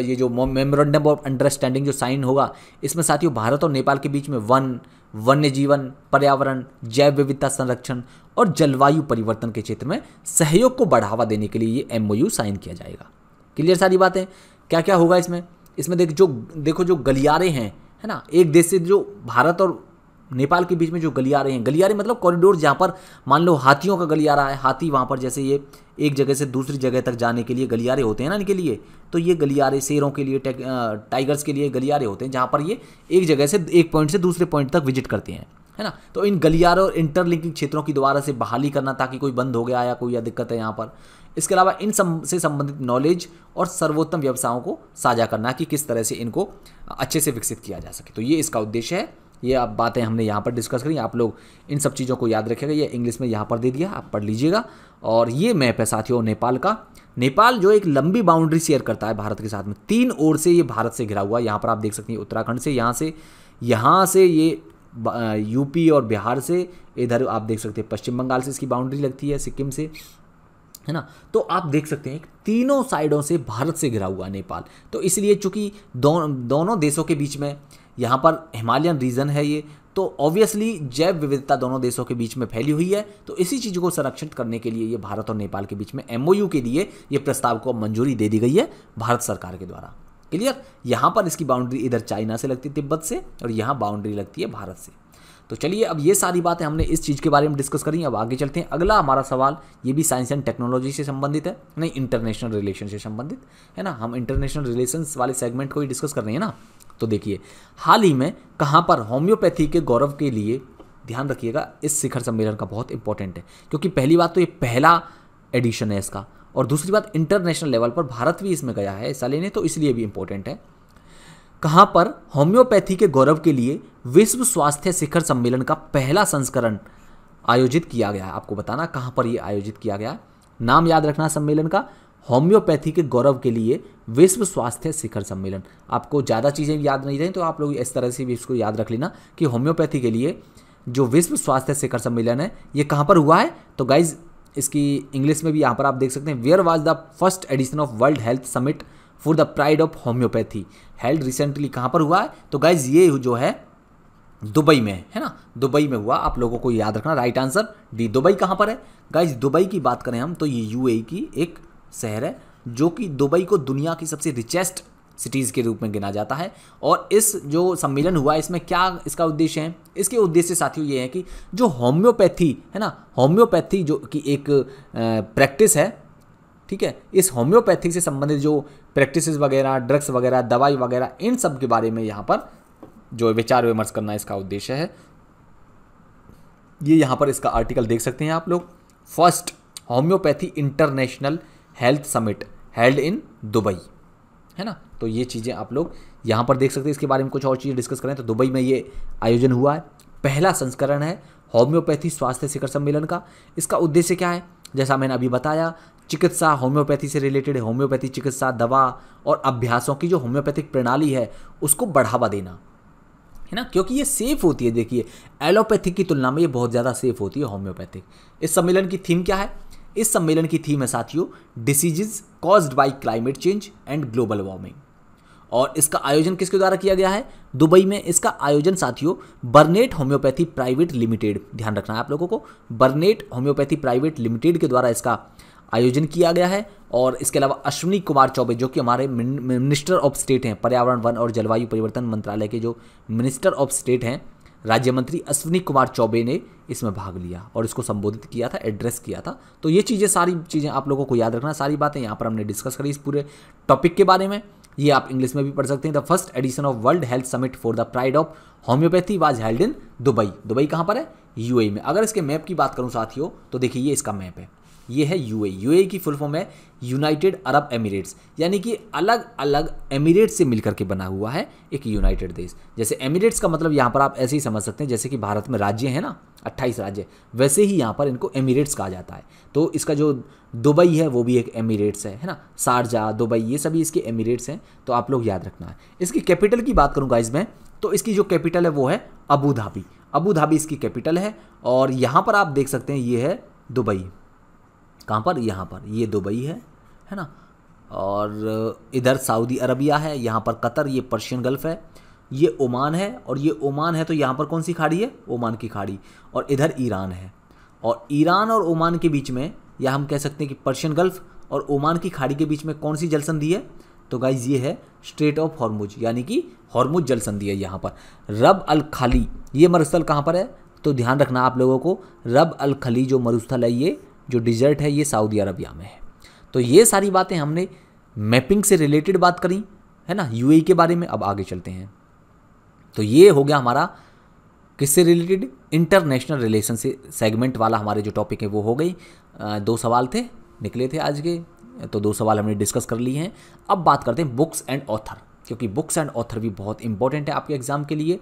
ये जो मेमोरेंडम ऑफ अंडरस्टैंडिंग जो साइन होगा इसमें साथियों भारत और नेपाल के बीच में वन वन्य जीवन पर्यावरण जैव विविधता संरक्षण और जलवायु परिवर्तन के क्षेत्र में सहयोग को बढ़ावा देने के लिए ये एमओयू साइन किया जाएगा क्लियर सारी बातें क्या क्या होगा इसमें इसमें देख जो देखो जो गलियारे हैं है ना एक देश से जो भारत और नेपाल के बीच में जो गलियारे हैं गलियारे मतलब कॉरिडोर जहाँ पर मान लो हाथियों का गलियारा है हाथी वहाँ पर जैसे ये एक जगह से दूसरी जगह तक जाने के लिए गलियारे होते हैं ना इनके लिए तो ये गलियारे शेरों के लिए टाइगर्स के लिए गलियारे होते हैं जहाँ पर ये एक जगह से एक पॉइंट से दूसरे पॉइंट तक विजिट करते हैं है ना तो इन गलियारों और इंटरलिंकिंग क्षेत्रों की दोबारा से बहाली करना ताकि कोई बंद हो गया या कोई या दिक्कत है यहाँ पर इसके अलावा इन सम से संबंधित नॉलेज और सर्वोत्तम व्यवसायों को साझा करना कि किस तरह से इनको अच्छे से विकसित किया जा सके तो ये इसका उद्देश्य है ये अब बातें हमने यहाँ पर डिस्कस करी आप लोग इन सब चीज़ों को याद रखेगा ये इंग्लिश में यहाँ पर दे दिया आप पढ़ लीजिएगा और ये मैप है साथियों नेपाल का नेपाल जो एक लंबी बाउंड्री शेयर करता है भारत के साथ में तीन ओर से ये भारत से घिरा हुआ है यहाँ पर आप देख सकते हैं उत्तराखंड से यहाँ से यहाँ से ये यूपी और बिहार से इधर आप देख सकते हैं पश्चिम बंगाल से इसकी बाउंड्री लगती है सिक्किम से है ना तो आप देख सकते हैं तीनों साइडों से भारत से घिरा हुआ नेपाल तो इसलिए चूंकि दो, दोनों देशों के बीच में यहाँ पर हिमालयन रीजन है ये तो ऑब्वियसली जैव विविधता दोनों देशों के बीच में फैली हुई है तो इसी चीज़ को संरक्षित करने के लिए ये भारत और नेपाल के बीच में एम के लिए ये प्रस्ताव को मंजूरी दे दी गई है भारत सरकार के द्वारा क्लियर यहाँ पर इसकी बाउंड्री इधर चाइना से लगती है तिब्बत से और यहाँ बाउंड्री लगती है भारत से तो चलिए अब ये सारी बातें हमने इस चीज़ के बारे में डिस्कस करी अब आगे चलते हैं अगला हमारा सवाल ये भी साइंस एंड टेक्नोलॉजी से संबंधित है नहीं इंटरनेशनल रिलेशन से संबंधित है ना हम इंटरनेशनल रिलेशन वाले सेगमेंट को ही डिस्कस कर रहे हैं ना तो देखिए हाल ही में कहाँ पर होम्योपैथी के गौरव के लिए ध्यान रखिएगा इस शिखर सम्मेलन का बहुत इंपॉर्टेंट है क्योंकि पहली बात तो ये पहला एडिशन है इसका और दूसरी बात इंटरनेशनल लेवल पर भारत भी इसमें गया है हिस्सा लेने तो इसलिए भी इंपॉर्टेंट है कहाँ पर होम्योपैथी के गौरव के लिए विश्व स्वास्थ्य शिखर सम्मेलन का पहला संस्करण आयोजित किया गया है आपको बताना कहाँ पर ये आयोजित किया गया नाम याद रखना सम्मेलन का होम्योपैथी के गौरव के लिए विश्व स्वास्थ्य शिखर सम्मेलन आपको ज़्यादा चीज़ें याद नहीं रहें तो आप लोग इस तरह से भी इसको याद रख लेना कि होम्योपैथी के लिए जो विश्व स्वास्थ्य शिखर सम्मेलन है ये कहाँ पर हुआ है तो गाइज इसकी इंग्लिश में भी यहाँ पर आप देख सकते हैं where was the first edition of world health summit for the pride of homeopathy held recently कहाँ पर हुआ है तो गाइज ये जो है दुबई में है ना दुबई में हुआ आप लोगों को याद रखना राइट आंसर डी दुबई कहाँ पर है गाइज दुबई की बात करें हम तो ये यू e की एक शहर है जो कि दुबई को दुनिया की सबसे रिचेस्ट सिटीज़ के रूप में गिना जाता है और इस जो सम्मेलन हुआ इसमें क्या इसका उद्देश्य है इसके उद्देश्य साथियों ये है कि जो होम्योपैथी है ना होम्योपैथी जो कि एक प्रैक्टिस है ठीक है इस होम्योपैथी से संबंधित जो प्रैक्टिस वगैरह ड्रग्स वगैरह दवाई वगैरह इन सब के बारे में यहाँ पर जो विचार विमर्श करना इसका उद्देश्य है ये यहाँ पर इसका आर्टिकल देख सकते हैं आप लोग first homeopathy international health summit held in Dubai है ना तो ये चीज़ें आप लोग यहाँ पर देख सकते हैं इसके बारे में कुछ और चीज़ें डिस्कस करें तो दुबई में ये आयोजन हुआ है पहला संस्करण है होम्योपैथी स्वास्थ्य शिखर सम्मेलन का इसका उद्देश्य क्या है जैसा मैंने अभी बताया चिकित्सा होम्योपैथी से रिलेटेड होम्योपैथी चिकित्सा दवा और अभ्यासों की जो होम्योपैथिक प्रणाली है उसको बढ़ावा देना है ना क्योंकि ये सेफ होती है देखिए एलोपैथिक की तुलना में ये बहुत ज़्यादा सेफ होती है होम्योपैथिक इस सम्मेलन की थीम क्या है इस सम्मेलन की थीम है साथियों diseases caused by climate change and global warming और इसका आयोजन किसके द्वारा किया गया है दुबई में इसका आयोजन साथियों बर्नेट होम्योपैथी प्राइवेट लिमिटेड ध्यान रखना है आप लोगों को बर्नेट होम्योपैथी प्राइवेट लिमिटेड के द्वारा इसका आयोजन किया गया है और इसके अलावा अश्विनी कुमार चौबे जो कि हमारे मिनिस्टर ऑफ स्टेट हैं पर्यावरण वन और जलवायु परिवर्तन मंत्रालय के जो मिनिस्टर ऑफ स्टेट हैं राज्य मंत्री अश्विनी कुमार चौबे ने इसमें भाग लिया और इसको संबोधित किया था एड्रेस किया था तो ये चीज़ें सारी चीज़ें आप लोगों को याद रखना सारी बातें यहाँ पर हमने डिस्कस करी इस पूरे टॉपिक के बारे में ये आप इंग्लिश में भी पढ़ सकते हैं the first edition of world health summit for the pride of homeopathy was held in Dubai Dubai कहाँ पर है यूएई e में अगर इसके मैप की बात करूँ साथियों तो देखिए ये इसका मैप है ये है यू ए की फुल फॉर्म है यूनाइटेड अरब एमिरेट्स यानी कि अलग अलग एमिरेट्स से मिलकर के बना हुआ है एक यूनाइटेड देश जैसे एमिरेट्स का मतलब यहाँ पर आप ऐसे ही समझ सकते हैं जैसे कि भारत में राज्य है ना अट्ठाईस राज्य वैसे ही यहाँ पर इनको एमिरेट्स कहा जाता है तो इसका जो दुबई है वो भी एक एमिरेट्स है है ना शारजा दुबई ये सभी इसके एमिरेट्स हैं तो आप लोग याद रखना है इसकी कैपिटल की बात करूँगा इसमें तो इसकी जो कैपिटल है वो है अबू धाबी अबू धाबी इसकी कैपिटल है और यहाँ पर आप देख सकते हैं ये है दुबई कहाँ पर यहाँ पर ये दुबई है है ना और इधर सऊदी अरबिया है यहाँ पर कतर ये पर्शियन गल्फ़ है ये ओमान है और ये ओमान है तो यहाँ पर कौन सी खाड़ी है ओमान की खाड़ी और इधर ईरान है और ईरान और ओमान के बीच में या हम कह सकते हैं कि पर्शियन गल्फ़ और ओमान की खाड़ी के बीच में कौन सी जलसंधि है तो गाइज ये है स्ट्रेट ऑफ हॉर्मुज यानी कि हॉर्मुज जलसंधि है यहाँ पर रब अल खाली ये मरुस्थल कहाँ पर है तो ध्यान रखना आप लोगों को रब अल खली जो मरुस्थल है ये जो डिजर्ट है ये सऊदी अरबिया में है तो ये सारी बातें हमने मैपिंग से रिलेटेड बात करी है ना यू e के बारे में अब आगे चलते हैं तो ये हो गया हमारा किससे रिलेटेड इंटरनेशनल रिलेशन से सेगमेंट वाला हमारे जो टॉपिक है वो हो गई दो सवाल थे निकले थे आज के तो दो सवाल हमने डिस्कस कर लिए हैं अब बात करते हैं बुक्स एंड ऑथर क्योंकि बुक्स एंड ऑथर भी बहुत इंपॉर्टेंट है आपके एग्ज़ाम के लिए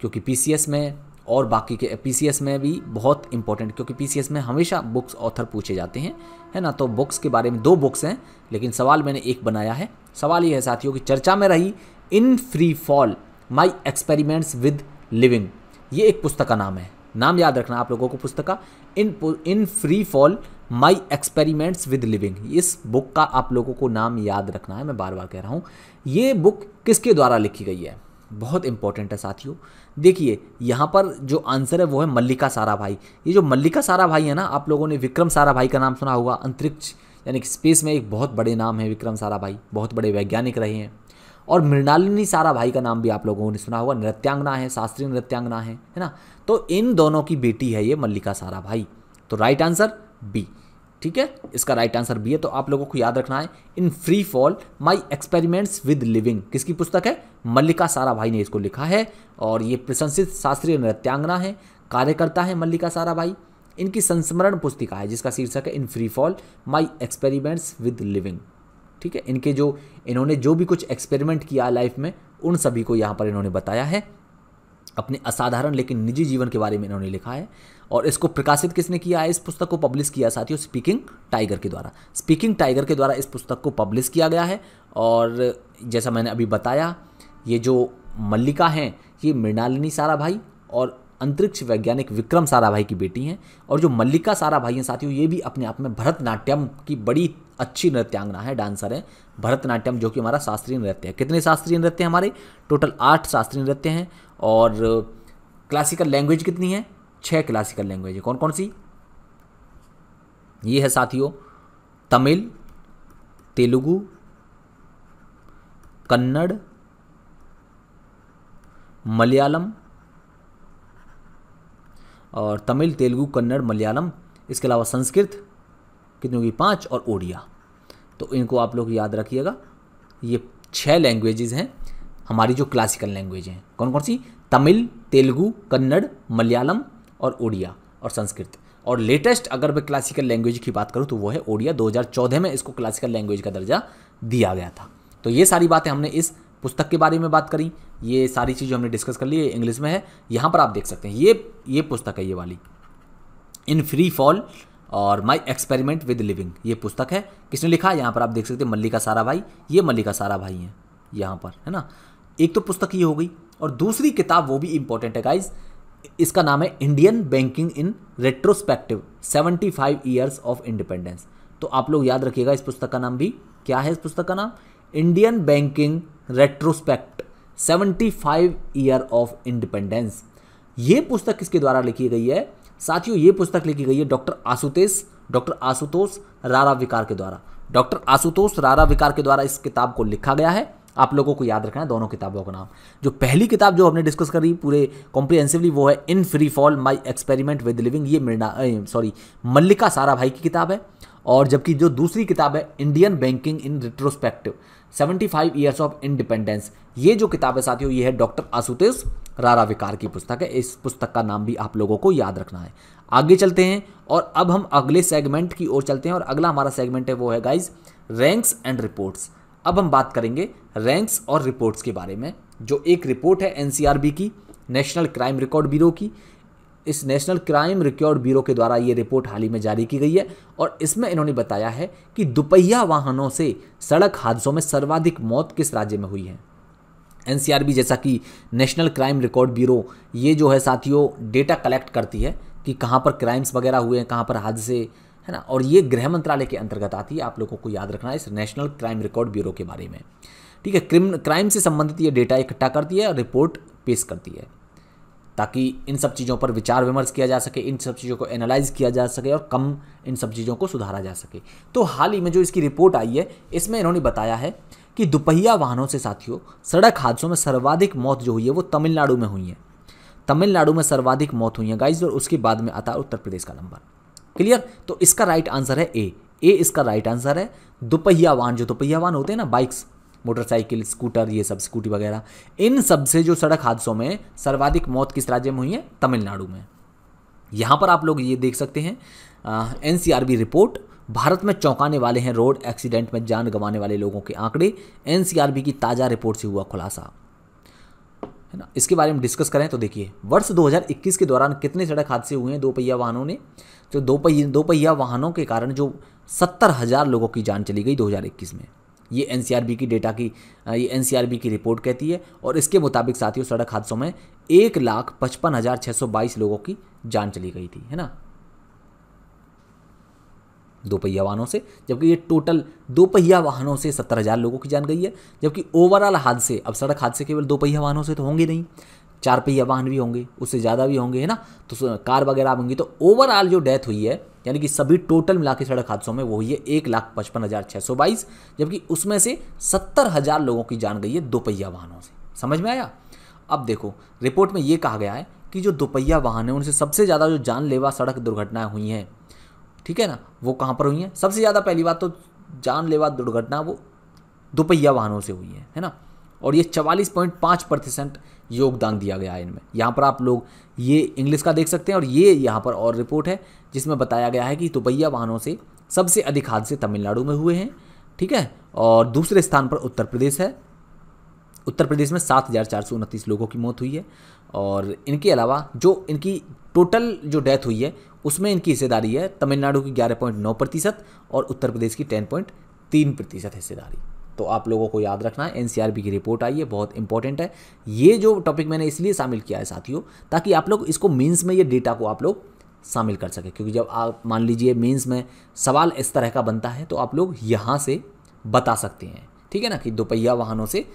क्योंकि पीसीएस में और बाकी के पी में भी बहुत इंपॉर्टेंट क्योंकि पी में हमेशा बुक्स ऑथर पूछे जाते हैं है ना तो बुक्स के बारे में दो बुक्स हैं लेकिन सवाल मैंने एक बनाया है सवाल ये है साथियों की चर्चा में रही in free fall my experiments with living ये एक पुस्तक का नाम है नाम याद रखना आप लोगों को पुस्तक का in in free fall my experiments with living इस बुक का आप लोगों को नाम याद रखना है मैं बार बार कह रहा हूँ ये बुक किसके द्वारा लिखी गई है बहुत इंपॉर्टेंट है साथियों देखिए यहाँ पर जो आंसर है वो है मल्लिका सारा भाई ये जो मल्लिका सारा भाई है ना आप लोगों ने विक्रम सारा भाई का नाम सुना होगा अंतरिक्ष यानी कि स्पेस में एक बहुत बड़े नाम है विक्रम सारा भाई बहुत बड़े वैज्ञानिक रहे हैं और मृणालिनी सारा भाई का नाम भी आप लोगों ने सुना होगा नृत्यांगना है शास्त्रीय नृत्यांगना है है ना तो इन दोनों की बेटी है ये मल्लिका सारा भाई तो राइट आंसर बी ठीक है इसका राइट आंसर भी है तो आप लोगों को याद रखना है in free fall my experiments with living किसकी पुस्तक है मल्लिका सारा भाई ने इसको लिखा है और ये प्रशंसित शास्त्रीय नृत्यांगना है कार्यकर्ता है मल्लिका सारा भाई इनकी संस्मरण पुस्तिका है जिसका शीर्षक है in free fall my experiments with living ठीक है इनके जो इन्होंने जो भी कुछ एक्सपेरिमेंट किया लाइफ में उन सभी को यहाँ पर इन्होंने बताया है अपने असाधारण लेकिन निजी जीवन के बारे में इन्होंने लिखा है और इसको प्रकाशित किसने किया है इस पुस्तक को पब्लिश किया साथियों स्पीकिंग टाइगर के द्वारा स्पीकिंग टाइगर के द्वारा इस पुस्तक को पब्लिश किया गया है और जैसा मैंने अभी बताया ये जो मल्लिका हैं ये मृणालिनी सारा भाई और अंतरिक्ष वैज्ञानिक विक्रम सारा भाई की बेटी हैं और जो मल्लिका सारा भाई हैं साथियों ये भी अपने आप में भरतनाट्यम की बड़ी अच्छी नृत्यांगना है डांसर है भरतनाट्यम जो कि हमारा शास्त्रीय नृत्य है कितने शास्त्रीय नृत्य हैं हमारे टोटल आठ शास्त्रीय नृत्य हैं और क्लासिकल लैंग्वेज कितनी है छः क्लासिकल लैंग्वेज है कौन कौन सी ये है साथियों तमिल तेलुगु कन्नड़ मलयालम और तमिल तेलुगु कन्नड़ मलयालम इसके अलावा संस्कृत कितनी होगी पाँच और ओडिया तो इनको आप लोग याद रखिएगा ये छः लैंग्वेजेस हैं हमारी जो क्लासिकल लैंग्वेज हैं कौन कौन सी तमिल तेलुगु कन्नड़ मलयालम और उड़िया और संस्कृत और लेटेस्ट अगर मैं क्लासिकल लैंग्वेज की बात करूँ तो वो है ओडिया 2014 में इसको क्लासिकल लैंग्वेज का दर्जा दिया गया था तो ये सारी बातें हमने इस पुस्तक के बारे में बात करी ये सारी चीज़ हमने डिस्कस कर ली है इंग्लिश में है यहाँ पर आप देख सकते हैं ये ये पुस्तक है ये वाली इन फ्री फॉल और माय एक्सपेरिमेंट विद लिविंग ये पुस्तक है किसने लिखा यहाँ पर आप देख सकते हैं मल्लिका सारा भाई ये मल्लिका सारा भाई हैं यहाँ पर है ना एक तो पुस्तक ये हो गई और दूसरी किताब वो भी इम्पोर्टेंट है गाइज इसका नाम है Indian banking in retrospective 75 years of independence तो आप लोग याद रखिएगा इस पुस्तक का नाम भी क्या है इस पुस्तक का नाम Indian banking retrospect 75 year of independence ये पुस्तक किसके द्वारा लिखी गई है साथियों ये पुस्तक लिखी गई है डॉक्टर आशुतेश डॉक्टर आशुतोष रारा विकार के द्वारा डॉक्टर आशुतोष रारा विकार के द्वारा इस किताब को लिखा गया है आप लोगों को याद रखना है दोनों किताबों का नाम जो पहली किताब जो हमने डिस्कस करी पूरे कॉम्प्रिहेंसिवली वो है in free fall my experiment with living ये मिर्ना सॉरी मल्लिका सारा भाई की किताब है और जबकि जो दूसरी किताब है Indian banking in retrospective 75 years of independence ये जो किताब है साथियों ये है डॉक्टर आसुतेश रारा विकार की पुस्तक है इस पुस्तक का नाम भी आप लोगों को याद रखना है आगे चलते हैं और अब हम अगले सेगमेंट की ओर चलते हैं और अगला हमारा सेगमेंट है वो है गाइज रैंक्स एंड रिपोर्ट्स अब हम बात करेंगे रैंक्स और रिपोर्ट्स के बारे में जो एक रिपोर्ट है एनसीआरबी की नेशनल क्राइम रिकॉर्ड ब्यूरो की इस नेशनल क्राइम रिकॉर्ड ब्यूरो के द्वारा ये रिपोर्ट हाल ही में जारी की गई है और इसमें इन्होंने बताया है कि दुपहिया वाहनों से सड़क हादसों में सर्वाधिक मौत किस राज्य में हुई है एन जैसा कि नेशनल क्राइम रिकॉर्ड ब्यूरो ये जो है साथियों डेटा कलेक्ट करती है कि कहाँ पर क्राइम्स वगैरह हुए हैं कहाँ पर हादसे है ना और ये गृह मंत्रालय के अंतर्गत आती है आप लोगों को याद रखना है इस नेशनल क्राइम रिकॉर्ड ब्यूरो के बारे में ठीक है क्रिम क्राइम से संबंधित ये डेटा इकट्ठा करती है और रिपोर्ट पेश करती है ताकि इन सब चीज़ों पर विचार विमर्श किया जा सके इन सब चीज़ों को एनालाइज किया जा सके और कम इन सब चीज़ों को सुधारा जा सके तो हाल ही में जो इसकी रिपोर्ट आई है इसमें इन्होंने बताया है कि दुपहिया वाहनों से साथियों सड़क हादसों में सर्वाधिक मौत जो हुई है वो तमिलनाडु में हुई है तमिलनाडु में सर्वाधिक मौत हुई है गाइज और उसके बाद में आता है उत्तर प्रदेश का नंबर क्लियर तो इसका राइट आंसर है ए ए इसका राइट आंसर है दोपहिया वाहन जो दोपहिया वाहन होते हैं ना बाइक्स मोटरसाइकिल स्कूटर ये सब स्कूटी वगैरह इन सब से जो सड़क हादसों में सर्वाधिक मौत किस राज्य में हुई है तमिलनाडु में यहाँ पर आप लोग ये देख सकते हैं एन रिपोर्ट भारत में चौंकाने वाले हैं रोड एक्सीडेंट में जान गंवाने वाले लोगों के आंकड़े एन की ताज़ा रिपोर्ट से हुआ खुलासा है ना इसके बारे में डिस्कस करें तो देखिए वर्ष 2021 के दौरान कितने सड़क हादसे हुए हैं दो पहिया वाहनों ने जो दो पहिया दो पहिया वाहनों के कारण जो सत्तर हज़ार लोगों की जान चली गई 2021 में ये एन की डेटा की ये एन की रिपोर्ट कहती है और इसके मुताबिक साथियों सड़क हादसों में एक लाख पचपन हज़ार छः सौ बाईस लोगों की जान चली गई थी है ना दोपहिया वाहनों से जबकि ये टोटल दोपहिया वाहनों से सत्तर हज़ार लोगों की जान गई है जबकि ओवरऑल हादसे अब सड़क हादसे केवल दो पहिया वाहनों से तो होंगे नहीं चार पहिया वाहन भी होंगे उससे ज़्यादा भी होंगे है ना तो कार वगैरह होंगी तो ओवरऑल जो डेथ हुई है यानी कि सभी टोटल मिला के सड़क हादसों में वो हुई है एक लाख पचपन हज़ार छः सौ बाईस जबकि उसमें से सत्तर हज़ार लोगों की जान गई है दोपहिया वाहनों से समझ में आया अब देखो रिपोर्ट में ये कहा गया है कि जो दोपहिया वाहन है उनसे सबसे ज़्यादा जो जानलेवा सड़क दुर्घटनाएं हुई हैं ठीक है ना वो कहाँ पर हुई हैं सबसे ज़्यादा पहली बात तो जानलेवा दुर्घटना वो दोपहिया वाहनों से हुई है है ना और ये चवालीस पॉइंट पाँच प्रतिशत योगदान दिया गया है इनमें यहाँ पर आप लोग ये इंग्लिश का देख सकते हैं और ये यहाँ पर और रिपोर्ट है जिसमें बताया गया है कि दोपहिया वाहनों से सबसे अधिक हादसे तमिलनाडु में हुए हैं ठीक है और दूसरे स्थान पर उत्तर प्रदेश है उत्तर प्रदेश में सात हज़ार चार सौ उनतीस लोगों की मौत हुई है और इनके अलावा जो इनकी टोटल जो डेथ हुई है उसमें इनकी हिस्सेदारी है तमिलनाडु की ग्यारह पॉइंट नौ प्रतिशत और उत्तर प्रदेश की टेन पॉइंट तीन प्रतिशत हिस्सेदारी तो आप लोगों को याद रखना है एनसीआरबी की रिपोर्ट आई है बहुत इंपॉर्टेंट है ये जो टॉपिक मैंने इसलिए शामिल किया है साथियों ताकि आप लोग इसको मीन्स में ये डेटा को आप लोग शामिल कर सकें क्योंकि जब आप मान लीजिए मीन्स में सवाल इस तरह का बनता है तो आप लोग यहाँ से बता सकते हैं ठीक है ना कि दोपहिया वाहनों से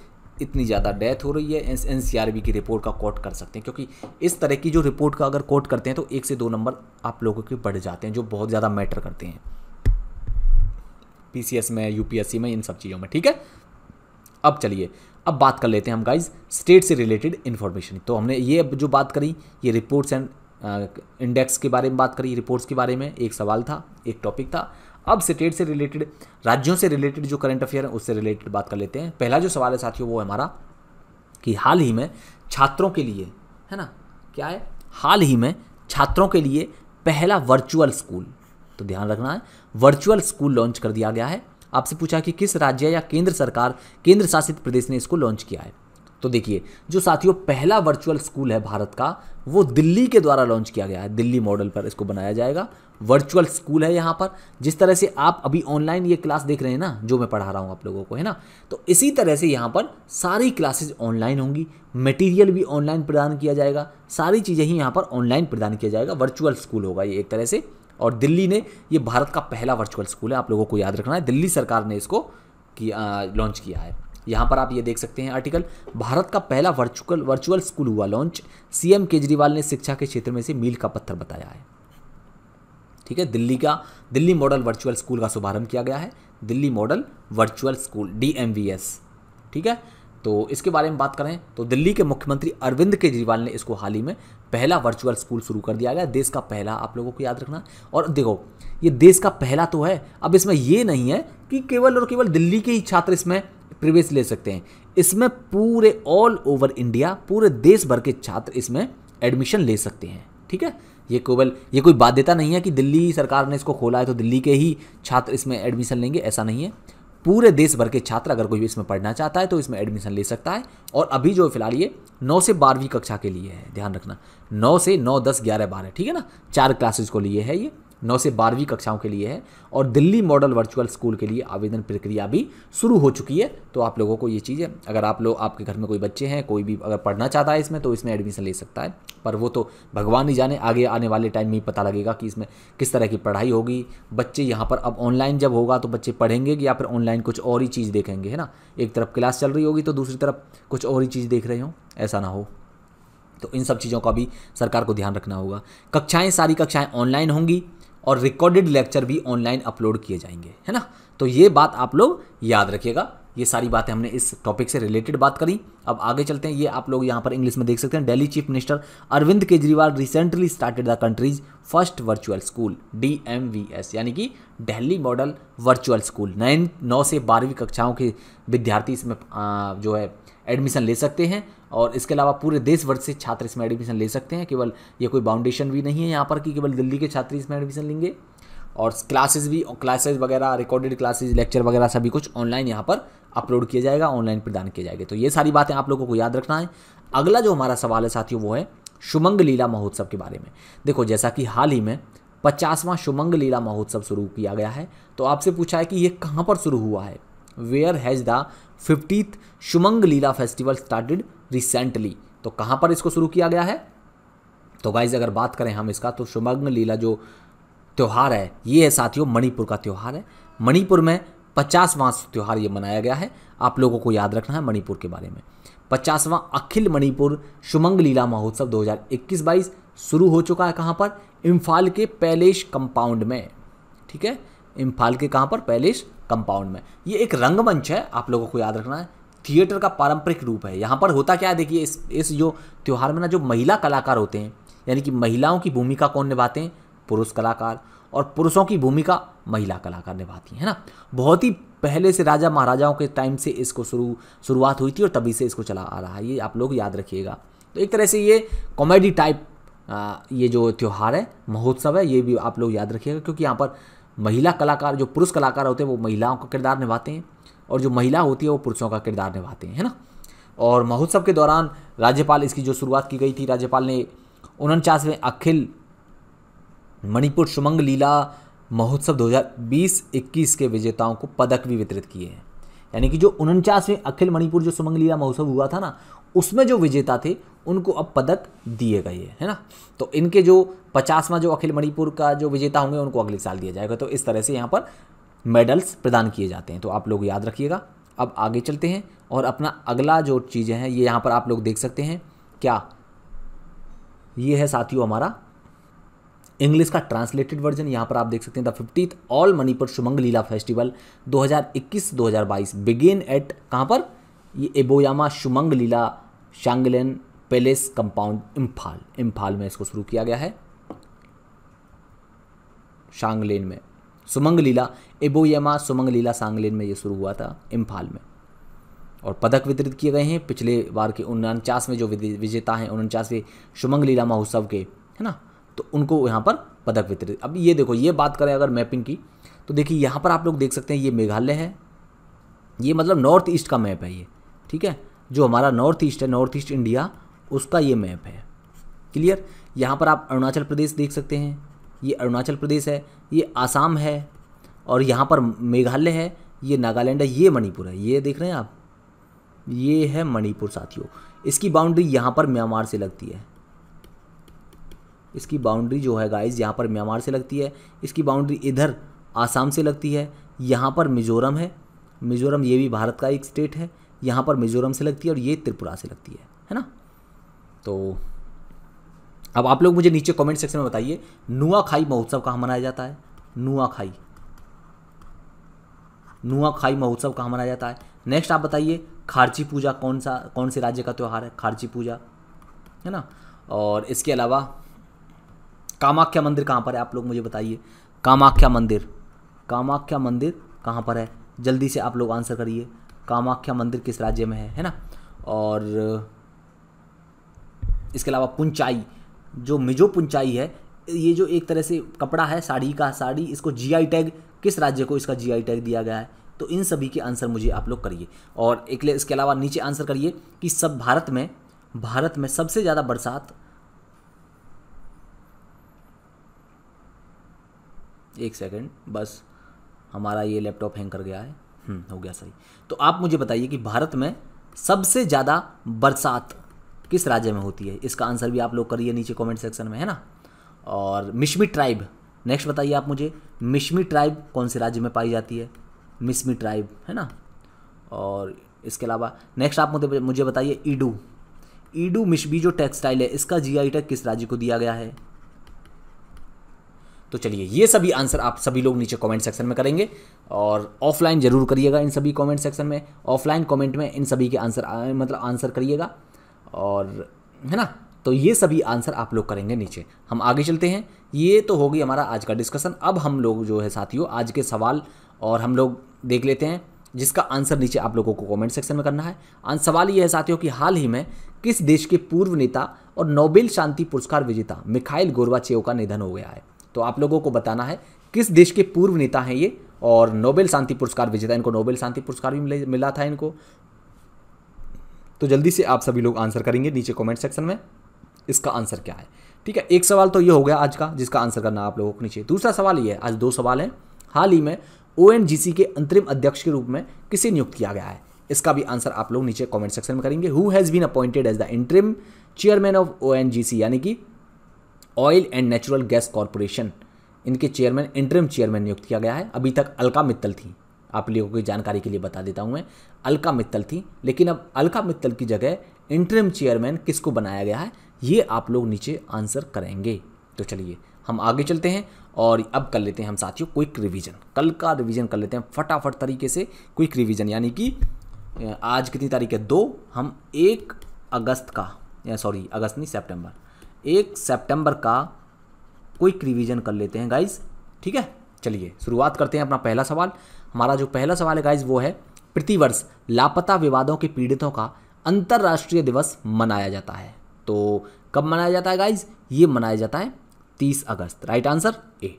इतनी ज़्यादा डेथ हो रही है एन सी की रिपोर्ट का कोट कर सकते हैं क्योंकि इस तरह की जो रिपोर्ट का अगर कोट करते हैं तो एक से दो नंबर आप लोगों के बढ़ जाते हैं जो बहुत ज़्यादा मैटर करते हैं पी में यू में इन सब चीज़ों में ठीक है अब चलिए अब बात कर लेते हैं हम गाइज स्टेट से रिलेटेड इन्फॉर्मेशन तो हमने ये जो बात करी ये रिपोर्ट्स एंड इंडेक्स के बारे में बात करी रिपोर्ट्स के बारे में एक सवाल था एक टॉपिक था अब स्टेट से रिलेटेड राज्यों से रिलेटेड जो करंट अफेयर है उससे रिलेटेड बात कर लेते हैं पहला जो सवाल है साथियों वो हमारा कि हाल ही में छात्रों के लिए है ना क्या है हाल ही में छात्रों के लिए पहला वर्चुअल स्कूल तो ध्यान रखना है वर्चुअल स्कूल लॉन्च कर दिया गया है आपसे पूछा कि किस राज्य या केंद्र सरकार केंद्र शासित प्रदेश ने इसको लॉन्च किया है तो देखिए जो साथियों पहला वर्चुअल स्कूल है भारत का वो दिल्ली के द्वारा लॉन्च किया गया है दिल्ली मॉडल पर इसको बनाया जाएगा वर्चुअल स्कूल है यहाँ पर जिस तरह से आप अभी ऑनलाइन ये क्लास देख रहे हैं ना जो मैं पढ़ा रहा हूँ आप लोगों को है ना तो इसी तरह से यहाँ पर सारी क्लासेज ऑनलाइन होंगी मटेरियल भी ऑनलाइन प्रदान किया जाएगा सारी चीज़ें ही यहाँ पर ऑनलाइन प्रदान किया जाएगा वर्चुअल स्कूल होगा ये एक तरह से और दिल्ली ने ये भारत का पहला वर्चुअल स्कूल है आप लोगों को याद रखना है दिल्ली सरकार ने इसको लॉन्च किया है यहाँ पर आप ये देख सकते हैं आर्टिकल भारत का पहला वर्चुअल वर्चुअल स्कूल हुआ लॉन्च सीएम केजरीवाल ने शिक्षा के क्षेत्र में से मील का पत्थर बताया है ठीक है दिल्ली का दिल्ली मॉडल वर्चुअल स्कूल का शुभारंभ किया गया है Delhi model virtual school D ठीक है तो इसके बारे में बात करें तो दिल्ली के मुख्यमंत्री अरविंद केजरीवाल ने इसको हाल ही में पहला वर्चुअल स्कूल शुरू कर दिया गया देश का पहला आप लोगों को याद रखना और देखो ये देश का पहला तो है अब इसमें ये नहीं है कि केवल और केवल दिल्ली के ही छात्र इसमें प्रवेश ले सकते हैं इसमें पूरे ऑल ओवर इंडिया पूरे देश भर के छात्र इसमें एडमिशन ले सकते हैं ठीक है ये केवल ये कोई बाध्यता नहीं है कि दिल्ली सरकार ने इसको खोला है तो दिल्ली के ही छात्र इसमें एडमिशन लेंगे ऐसा नहीं है पूरे देश भर के छात्र अगर कोई इसमें पढ़ना चाहता है तो इसमें एडमिशन ले सकता है और अभी जो फिलहाल ये नौ से बारहवीं कक्षा के लिए है ध्यान रखना नौ से नौ दस ग्यारह बारह ठीक है ना चार क्लासेज को लिए है ये नौ से बारहवीं कक्षाओं के लिए है और दिल्ली मॉडल वर्चुअल स्कूल के लिए आवेदन प्रक्रिया भी शुरू हो चुकी है तो आप लोगों को ये चीज़ है अगर आप लोग आपके घर में कोई बच्चे हैं कोई भी अगर पढ़ना चाहता है इसमें तो इसमें एडमिशन ले सकता है पर वो तो भगवान ही जाने आगे आने वाले टाइम में ही पता लगेगा कि इसमें किस तरह की पढ़ाई होगी बच्चे यहाँ पर अब ऑनलाइन जब होगा तो बच्चे पढ़ेंगे या फिर ऑनलाइन कुछ और ही चीज़ देखेंगे है ना एक तरफ क्लास चल रही होगी तो दूसरी तरफ कुछ और ही चीज़ देख रहे हों ऐसा ना हो तो इन सब चीज़ों का भी सरकार को ध्यान रखना होगा कक्षाएं सारी कक्षाएं ऑनलाइन होंगी और रिकॉर्डेड लेक्चर भी ऑनलाइन अपलोड किए जाएंगे है ना तो ये बात आप लोग याद रखिएगा ये सारी बातें हमने इस टॉपिक से रिलेटेड बात करी अब आगे चलते हैं ये आप लोग यहाँ पर इंग्लिश में देख सकते हैं Delhi chief minister Arvind Kejriwal recently started the country's first virtual school D यानी कि Delhi model virtual school nine नौ से बारहवीं कक्षाओं के विद्यार्थी इसमें जो है एडमिशन ले सकते हैं और इसके अलावा पूरे देश भर से छात्र इसमें एडमिशन ले सकते हैं केवल ये कोई बाउंडेशन भी नहीं है यहाँ पर कि केवल दिल्ली के छात्र इसमें एडमिशन लेंगे और क्लासेस भी क्लासेस वगैरह रिकॉर्डेड क्लासेस लेक्चर वगैरह सभी कुछ ऑनलाइन यहाँ पर अपलोड किया जाएगा ऑनलाइन प्रदान किए जाएंगे तो ये सारी बातें आप लोगों को याद रखना है अगला जो हमारा सवाल है साथियों वो है शुमंग लीला महोत्सव के बारे में देखो जैसा कि हाल ही में पचासवां शुमंग लीला महोत्सव शुरू किया गया है तो आपसे पूछा है कि ये कहाँ पर शुरू हुआ है where has the fiftieth Shumang Leela festival started recently तो कहाँ पर इसको शुरू किया गया है तो गाइज अगर बात करें हम इसका तो शुमंग लीला जो त्यौहार है ये है साथियों मणिपुर का त्यौहार है मणिपुर में पचासवां त्यौहार ये मनाया गया है आप लोगों को याद रखना है मणिपुर के बारे में पचासवां अखिल मणिपुर शुमंग लीला महोत्सव 2021-22 शुरू हो चुका है कहाँ पर इम्फाल के पैलेस कंपाउंड में ठीक है इम्फाल के कहाँ पर पैलेस कंपाउंड में ये एक रंगमंच है आप लोगों को याद रखना है थिएटर का पारंपरिक रूप है यहाँ पर होता क्या है देखिए इस इस जो त्यौहार में ना जो महिला कलाकार होते हैं यानी कि महिलाओं की भूमिका कौन निभाते हैं पुरुष कलाकार और पुरुषों की भूमिका महिला कलाकार निभाती है ना बहुत ही पहले से राजा महाराजाओं के टाइम से इसको शुरू शुरुआत हुई थी और तभी से इसको चला आ रहा है ये आप लोग याद रखिएगा तो एक तरह से ये कॉमेडी टाइप ये जो त्यौहार है महोत्सव है ये भी आप लोग याद रखिएगा क्योंकि यहाँ पर महिला कलाकार जो पुरुष कलाकार होते हैं वो महिलाओं का किरदार निभाते हैं और जो महिला होती है वो पुरुषों का किरदार निभाते हैं है ना और महोत्सव के दौरान राज्यपाल इसकी जो शुरुआत की गई थी राज्यपाल ने उनचासवें अखिल मणिपुर सुमंग लीला महोत्सव 2020-21 के विजेताओं को पदक भी वितरित किए हैं यानी कि जो उनचासवें अखिल मणिपुर जो सुमंग लीला महोत्सव हुआ था ना उसमें जो विजेता थे उनको अब पदक दिए गए हैं ना तो इनके जो पचासवां जो अखिल मणिपुर का जो विजेता होंगे उनको अगले साल दिया जाएगा तो इस तरह से यहाँ पर मेडल्स प्रदान किए जाते हैं तो आप लोग याद रखिएगा अब आगे चलते हैं और अपना अगला जो चीज़ें हैं ये यहाँ पर आप लोग देख सकते हैं क्या ये है साथियों हमारा इंग्लिश का ट्रांसलेटेड वर्जन यहाँ पर आप देख सकते हैं the fiftieth all Manipur Sumang Leela festival 2021-2022 began at कहाँ पर ये एबोयामा शुमंग लीला शांगलेन पैलेस कंपाउंड इम्फाल इम्फाल में इसको शुरू किया गया है शांगलेन में सुमंग लीला एबोयामा सुमंग लीला सांगलेन में ये शुरू हुआ था इम्फाल में और पदक वितरित किए गए हैं पिछले बार के उनचास में जो विजेता हैं उनचासवें सुमंग लीला महोत्सव के है ना तो उनको यहाँ पर पदक वितरित अब ये देखो ये बात करें अगर मैपिंग की तो देखिए यहाँ पर आप लोग देख सकते हैं ये मेघालय है ये मतलब नॉर्थ ईस्ट का मैप है ये ठीक है जो हमारा नॉर्थ ईस्ट है नॉर्थ ईस्ट इंडिया उसका ये मैप है क्लियर यहाँ पर आप अरुणाचल प्रदेश देख सकते हैं ये अरुणाचल प्रदेश है ये आसाम है और यहाँ पर मेघालय है ये नागालैंड है ये मणिपुर है ये देख रहे हैं आप ये है मणिपुर साथियों इसकी बाउंड्री यहाँ पर म्यांमार से लगती है इसकी बाउंड्री जो है गाइस यहाँ पर म्यांमार से लगती है इसकी बाउंड्री इधर आसाम से लगती है यहाँ पर मिजोरम है मिजोरम ये भी भारत का एक स्टेट है यहाँ पर मिजोरम से लगती है और ये त्रिपुरा से लगती है है ना तो अब आप लोग मुझे नीचे कमेंट सेक्शन में बताइए नुआखाई महोत्सव कहाँ मनाया जाता है नुआखाई नुआखाई महोत्सव कहाँ मनाया जाता है नेक्स्ट आप बताइए खारची पूजा कौन सा कौन से राज्य का त्यौहार है खारची पूजा है ना और इसके अलावा कामाख्या मंदिर कहाँ पर है आप लोग मुझे बताइए कामाख्या मंदिर कामाख्या मंदिर कहाँ पर है जल्दी से आप लोग आंसर करिए कामाख्या मंदिर किस राज्य में है है ना और इसके अलावा पुंचाई जो मिजो पुंचाई है ये जो एक तरह से कपड़ा है साड़ी का साड़ी इसको जीआई टैग किस राज्य को इसका जीआई टैग दिया गया है तो इन सभी के आंसर मुझे आप लोग करिए और एक इसके अलावा नीचे आंसर करिए कि सब भारत में भारत में सबसे ज़्यादा बरसात एक सेकंड बस हमारा ये लैपटॉप हैंग कर गया है हम्म, हो गया सही तो आप मुझे बताइए कि भारत में सबसे ज़्यादा बरसात किस राज्य में होती है इसका आंसर भी आप लोग करिए नीचे कमेंट सेक्शन में है ना और मिशमी ट्राइब नेक्स्ट बताइए आप मुझे मिशमी ट्राइब कौन से राज्य में पाई जाती है मिशमी ट्राइब है ना और इसके अलावा नेक्स्ट आप मुझे मुझे बताइए ईडू ईडू मिशबी जो टेक्सटाइल है इसका आई टैग किस राज्य को दिया गया है तो चलिए ये सभी आंसर आप सभी लोग नीचे कमेंट सेक्शन में करेंगे और ऑफलाइन जरूर करिएगा इन सभी कमेंट सेक्शन में ऑफलाइन कमेंट में इन सभी के आंसर मतलब आंसर करिएगा और है ना तो ये सभी आंसर आप लोग करेंगे नीचे हम आगे चलते हैं ये तो होगी हमारा आज का डिस्कशन अब हम लोग जो है साथियों आज के सवाल और हम लोग देख लेते हैं जिसका आंसर नीचे आप लोगों को कमेंट सेक्शन में करना है सवाल ये है साथियों कि हाल ही में किस देश के पूर्व नेता और नोबेल शांति पुरस्कार विजेता मिखाइल गोरबाचेव का निधन हो गया है तो आप लोगों को बताना है किस देश के पूर्व नेता हैं ये और नोबेल शांति पुरस्कार विजेता इनको नोबेल शांति पुरस्कार भी मिला था इनको तो जल्दी से आप सभी लोग आंसर करेंगे नीचे कमेंट सेक्शन में इसका आंसर क्या है ठीक है एक सवाल तो ये हो गया आज का जिसका आंसर करना आप लोगों को नीचे दूसरा सवाल ये है आज दो सवाल हैं हाल ही में ओ के अंतरिम अध्यक्ष के रूप में किसे नियुक्त किया गया है इसका भी आंसर आप लोग नीचे कमेंट सेक्शन में करेंगे who has been appointed as the interim chairman of O यानी कि oil and natural gas corporation इनके चेयरमैन इंटरम चेयरमैन नियुक्त किया गया है अभी तक अलका मित्तल थी आप लोगों की जानकारी के लिए बता देता हूँ मैं अलका मित्तल थी लेकिन अब अलका मित्तल की जगह इंटरम चेयरमैन किसको बनाया गया है ये आप लोग नीचे आंसर करेंगे तो चलिए हम आगे चलते हैं और अब कर लेते हैं हम साथियों क्विक रिवीजन कल का रिवीजन कर लेते हैं फटाफट तरीके से क्विक रिवीजन यानी कि आज कितनी तारीख है दो हम एक अगस्त का सॉरी अगस्त नहीं सितंबर एक सितंबर का क्विक रिवीजन कर लेते हैं गाइज ठीक है चलिए शुरुआत करते हैं अपना पहला सवाल हमारा जो पहला सवाल है गाइज वो है प्रतिवर्ष लापता विवादों के पीड़ितों का अंतर्राष्ट्रीय दिवस मनाया जाता है तो कब मनाया जाता है गाइज ये मनाया जाता है तीस अगस्त राइट आंसर ए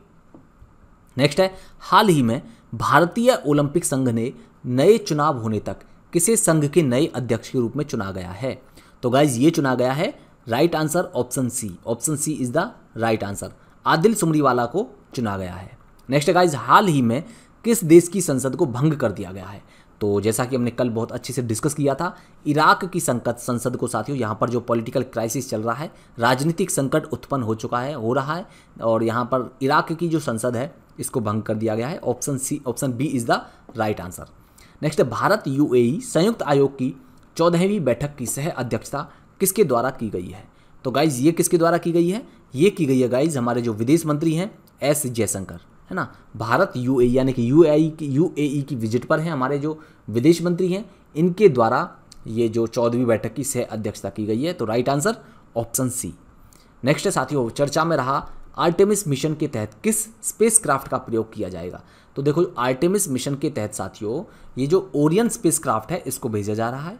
नेक्स्ट है हाल ही में भारतीय ओलंपिक संघ ने नए चुनाव होने तक किसे संघ के नए अध्यक्ष के रूप में चुना गया है तो गाइज ये चुना गया है right answer option C option C is the right answer Adille Sumariwalla को चुना गया है नेक्स्ट गाइज हाल ही में किस देश की संसद को भंग कर दिया गया है तो जैसा कि हमने कल बहुत अच्छे से डिस्कस किया था इराक की संकट संसद को साथियों यहाँ पर जो पॉलिटिकल क्राइसिस चल रहा है राजनीतिक संकट उत्पन्न हो चुका है हो रहा है और यहाँ पर इराक की जो संसद है इसको भंग कर दिया गया है option C option B is the right answer next Bharat UAE e संयुक्त आयोग की चौदहवीं बैठक की सह अध्यक्षता किसके द्वारा की गई है तो गाइज ये किसके द्वारा की गई है ये की गई है गाइज हमारे जो विदेश मंत्री हैं एस जयशंकर है ना भारत यू e, यानी कि यू e की यू e की विजिट पर हैं हमारे जो विदेश मंत्री हैं इनके द्वारा ये जो चौदहवीं बैठक की सह अध्यक्षता की गई है तो right answer option C next है साथियों चर्चा में रहा आर्टेमिस मिशन के तहत किस स्पेसक्राफ्ट का प्रयोग किया जाएगा तो देखो आर्टेमिस मिशन के तहत साथियों ये जो ओरियन स्पेसक्राफ्ट है इसको भेजा जा रहा है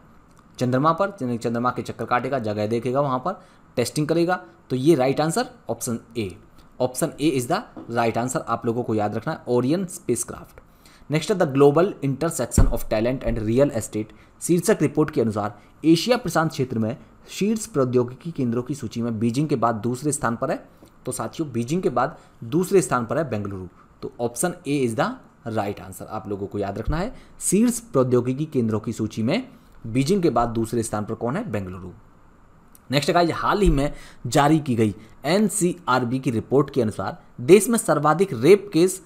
चंद्रमा पर चंद्रमा के चक्कर काटेगा जगह देखेगा वहाँ पर टेस्टिंग करेगा तो ये right answer option A option A is the right answer आप लोगों को याद रखना है Orion space craft next the global intersection of talent and real estate शीर्षक रिपोर्ट के अनुसार एशिया प्रशांत क्षेत्र में शीर्ष प्रौद्योगिकी केंद्रों की सूची में बीजिंग के बाद दूसरे स्थान पर है तो साथियों बीजिंग के बाद दूसरे स्थान पर है बेंगलुरु तो option A is the right answer आप लोगों को याद रखना है शीर्ष प्रौद्योगिकी केंद्रों की सूची में बीजिंग के बाद दूसरे स्थान पर कौन है बेंगलुरु नेक्स्ट गाइज हाल ही में जारी की गई एन की रिपोर्ट के अनुसार देश में सर्वाधिक रेप केस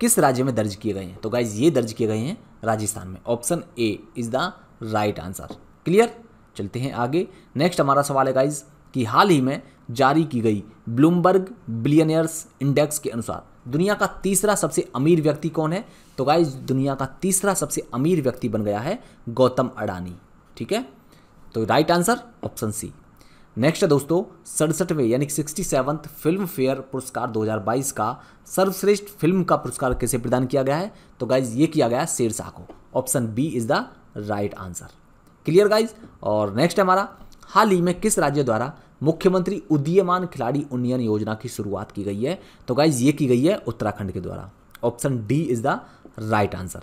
किस राज्य में दर्ज किए गए हैं तो गाइज ये दर्ज किए गए हैं राजस्थान में option A is the right answer clear चलते हैं आगे नेक्स्ट हमारा सवाल है गाइज कि हाल ही में जारी की गई ब्लूमबर्ग बिलियनियर्स इंडेक्स के अनुसार दुनिया का तीसरा सबसे अमीर व्यक्ति कौन है तो गाइज दुनिया का तीसरा सबसे अमीर व्यक्ति बन गया है गौतम अडानी ठीक है तो right answer option C next है दोस्तों सड़सठवें यानी सिक्सटी सेवंथ फिल्म फेयर पुरस्कार 2022 का सर्वश्रेष्ठ फिल्म का पुरस्कार किसे प्रदान किया गया है तो गाइज ये किया गया है शेरशाह को option B is the right answer clear guys और नेक्स्ट है हमारा हाल ही में किस राज्य द्वारा मुख्यमंत्री उदीयमान खिलाड़ी उन्नयन योजना की शुरुआत की गई है तो गाइज ये की गई है उत्तराखंड के द्वारा option D is the right answer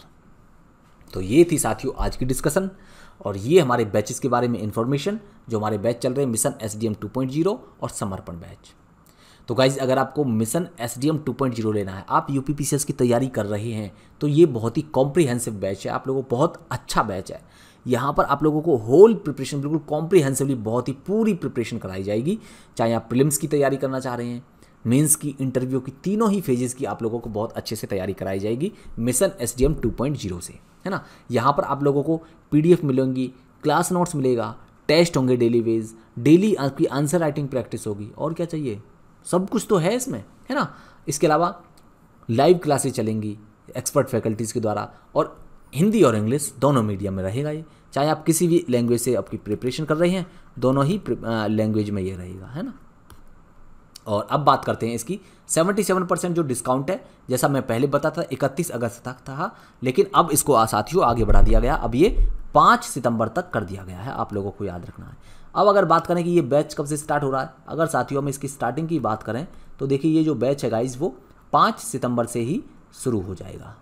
तो ये थी साथियों आज की डिस्कशन और ये हमारे बैचेस के बारे में इन्फॉर्मेशन जो हमारे बैच चल रहे हैं mission S D M two point zero और समर्पण बैच तो गाइज अगर आपको mission S D M two point zero लेना है आप U P P C S की तैयारी कर रहे हैं तो ये बहुत ही कॉम्प्रिहेंसिव बैच है आप लोगों को बहुत अच्छा बैच है यहाँ पर आप लोगों को होल प्रिपरेशन बिल्कुल कॉम्प्रिहेंसिवली बहुत ही पूरी प्रिपरेशन कराई जाएगी चाहे आप प्रिलिम्स की तैयारी करना चाह रहे हैं मेंस की इंटरव्यू की तीनों ही फेजेस की आप लोगों को बहुत अच्छे से तैयारी कराई जाएगी mission S D M two point zero से है ना यहाँ पर आप लोगों को पी डी एफ मिलेंगी क्लास नोट्स मिलेगा टेस्ट होंगे डेली वेज डेली आपकी आंसर राइटिंग प्रैक्टिस होगी और क्या चाहिए सब कुछ तो है इसमें है ना इसके अलावा लाइव क्लासेस चलेंगी एक्सपर्ट फैकल्टीज़ के द्वारा और हिंदी और इंग्लिश दोनों मीडियम में रहेगा ये चाहे आप किसी भी लैंग्वेज से आपकी प्रिपरेशन कर रहे हैं दोनों ही लैंग्वेज में ये रहेगा है ना और अब बात करते हैं इसकी 77 परसेंट जो डिस्काउंट है जैसा मैं पहले बताता था इकतीस अगस्त तक था लेकिन अब इसको साथियों आगे बढ़ा दिया गया अब ये पाँच सितंबर तक कर दिया गया है आप लोगों को याद रखना है अब अगर बात करें कि ये बैच कब से स्टार्ट हो रहा है अगर साथियों हम इसकी स्टार्टिंग की बात करें तो देखिए ये जो बैच है गाइज वो पाँच सितंबर से ही शुरू हो जाएगा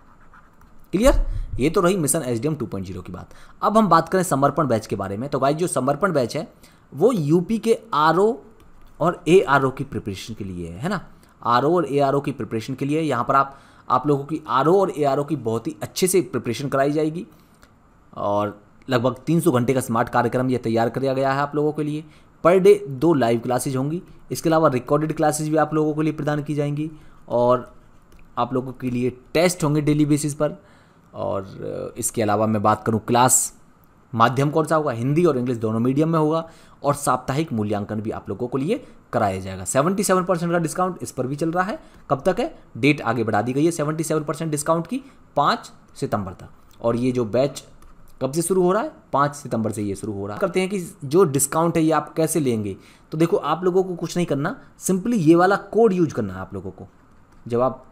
क्लियर ये तो रही mission H D M two point zero की बात अब हम बात करें समर्पण बैच के बारे में तो गाइज जो समर्पण बैच है वो यूपी के आर ओ और ए आर ओ की प्रिपरेशन के लिए है ना आर ओ और ए आर ओ की प्रिपरेशन के लिए यहाँ पर आप आप लोगों की आर ओ और ए आर ओ की बहुत ही अच्छे से प्रिपरेशन कराई जाएगी और लगभग 300 घंटे का स्मार्ट कार्यक्रम यह तैयार किया गया है आप लोगों के लिए पर डे दो लाइव क्लासेज होंगी इसके अलावा रिकॉर्डेड क्लासेज भी आप लोगों के लिए प्रदान की जाएंगी और आप लोगों के लिए टेस्ट होंगे डेली बेसिस पर और इसके अलावा मैं बात करूँ क्लास माध्यम कौन सा होगा हिंदी और इंग्लिश दोनों मीडियम में होगा और साप्ताहिक मूल्यांकन भी आप लोगों को लिए कराया जाएगा 77 परसेंट का डिस्काउंट इस पर भी चल रहा है कब तक है डेट आगे बढ़ा दी गई है 77 परसेंट डिस्काउंट की पाँच सितंबर तक और ये जो बैच कब से शुरू हो रहा है पाँच सितंबर से ये शुरू हो रहा है करते हैं कि जो डिस्काउंट है ये आप कैसे लेंगे तो देखो आप लोगों को कुछ नहीं करना सिंपली ये वाला कोड यूज करना है आप लोगों को जब आप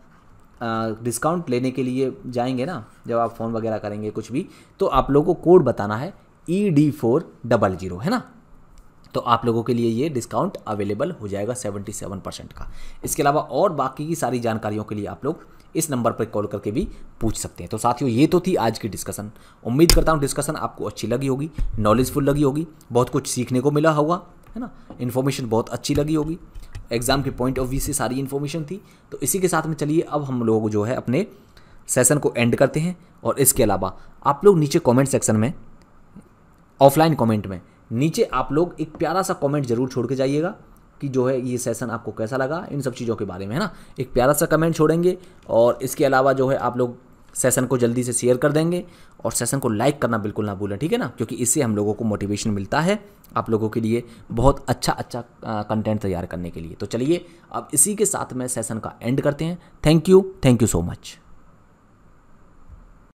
डिस्काउंट लेने के लिए जाएंगे ना जब आप फ़ोन वगैरह करेंगे कुछ भी तो आप लोगों को कोड बताना है E D four double zero है ना तो आप लोगों के लिए ये डिस्काउंट अवेलेबल हो जाएगा 77 परसेंट का इसके अलावा और बाकी की सारी जानकारियों के लिए आप लोग इस नंबर पर कॉल करके भी पूछ सकते हैं तो साथियों ये तो थी आज की डिस्कशन उम्मीद करता हूँ डिस्कशन आपको अच्छी लगी होगी नॉलेजफुल लगी होगी बहुत कुछ सीखने को मिला होगा है ना इन्फॉर्मेशन बहुत अच्छी लगी होगी एग्ज़ाम के पॉइंट ऑफ व्यू से सारी इन्फॉर्मेशन थी तो इसी के साथ में चलिए अब हम लोग जो है अपने सेशन को एंड करते हैं और इसके अलावा आप लोग नीचे कमेंट सेक्शन में ऑफलाइन कमेंट में नीचे आप लोग एक प्यारा सा कमेंट जरूर छोड़ के जाइएगा कि जो है ये सेशन आपको कैसा लगा इन सब चीज़ों के बारे में है ना एक प्यारा सा कमेंट छोड़ेंगे और इसके अलावा जो है आप लोग सेशन को जल्दी से शेयर कर देंगे और सेशन को लाइक करना बिल्कुल ना भूलें ठीक है ना क्योंकि इससे हम लोगों को मोटिवेशन मिलता है आप लोगों के लिए बहुत अच्छा अच्छा कंटेंट तैयार करने के लिए तो चलिए अब इसी के साथ में सेशन का एंड करते हैं thank you thank you so much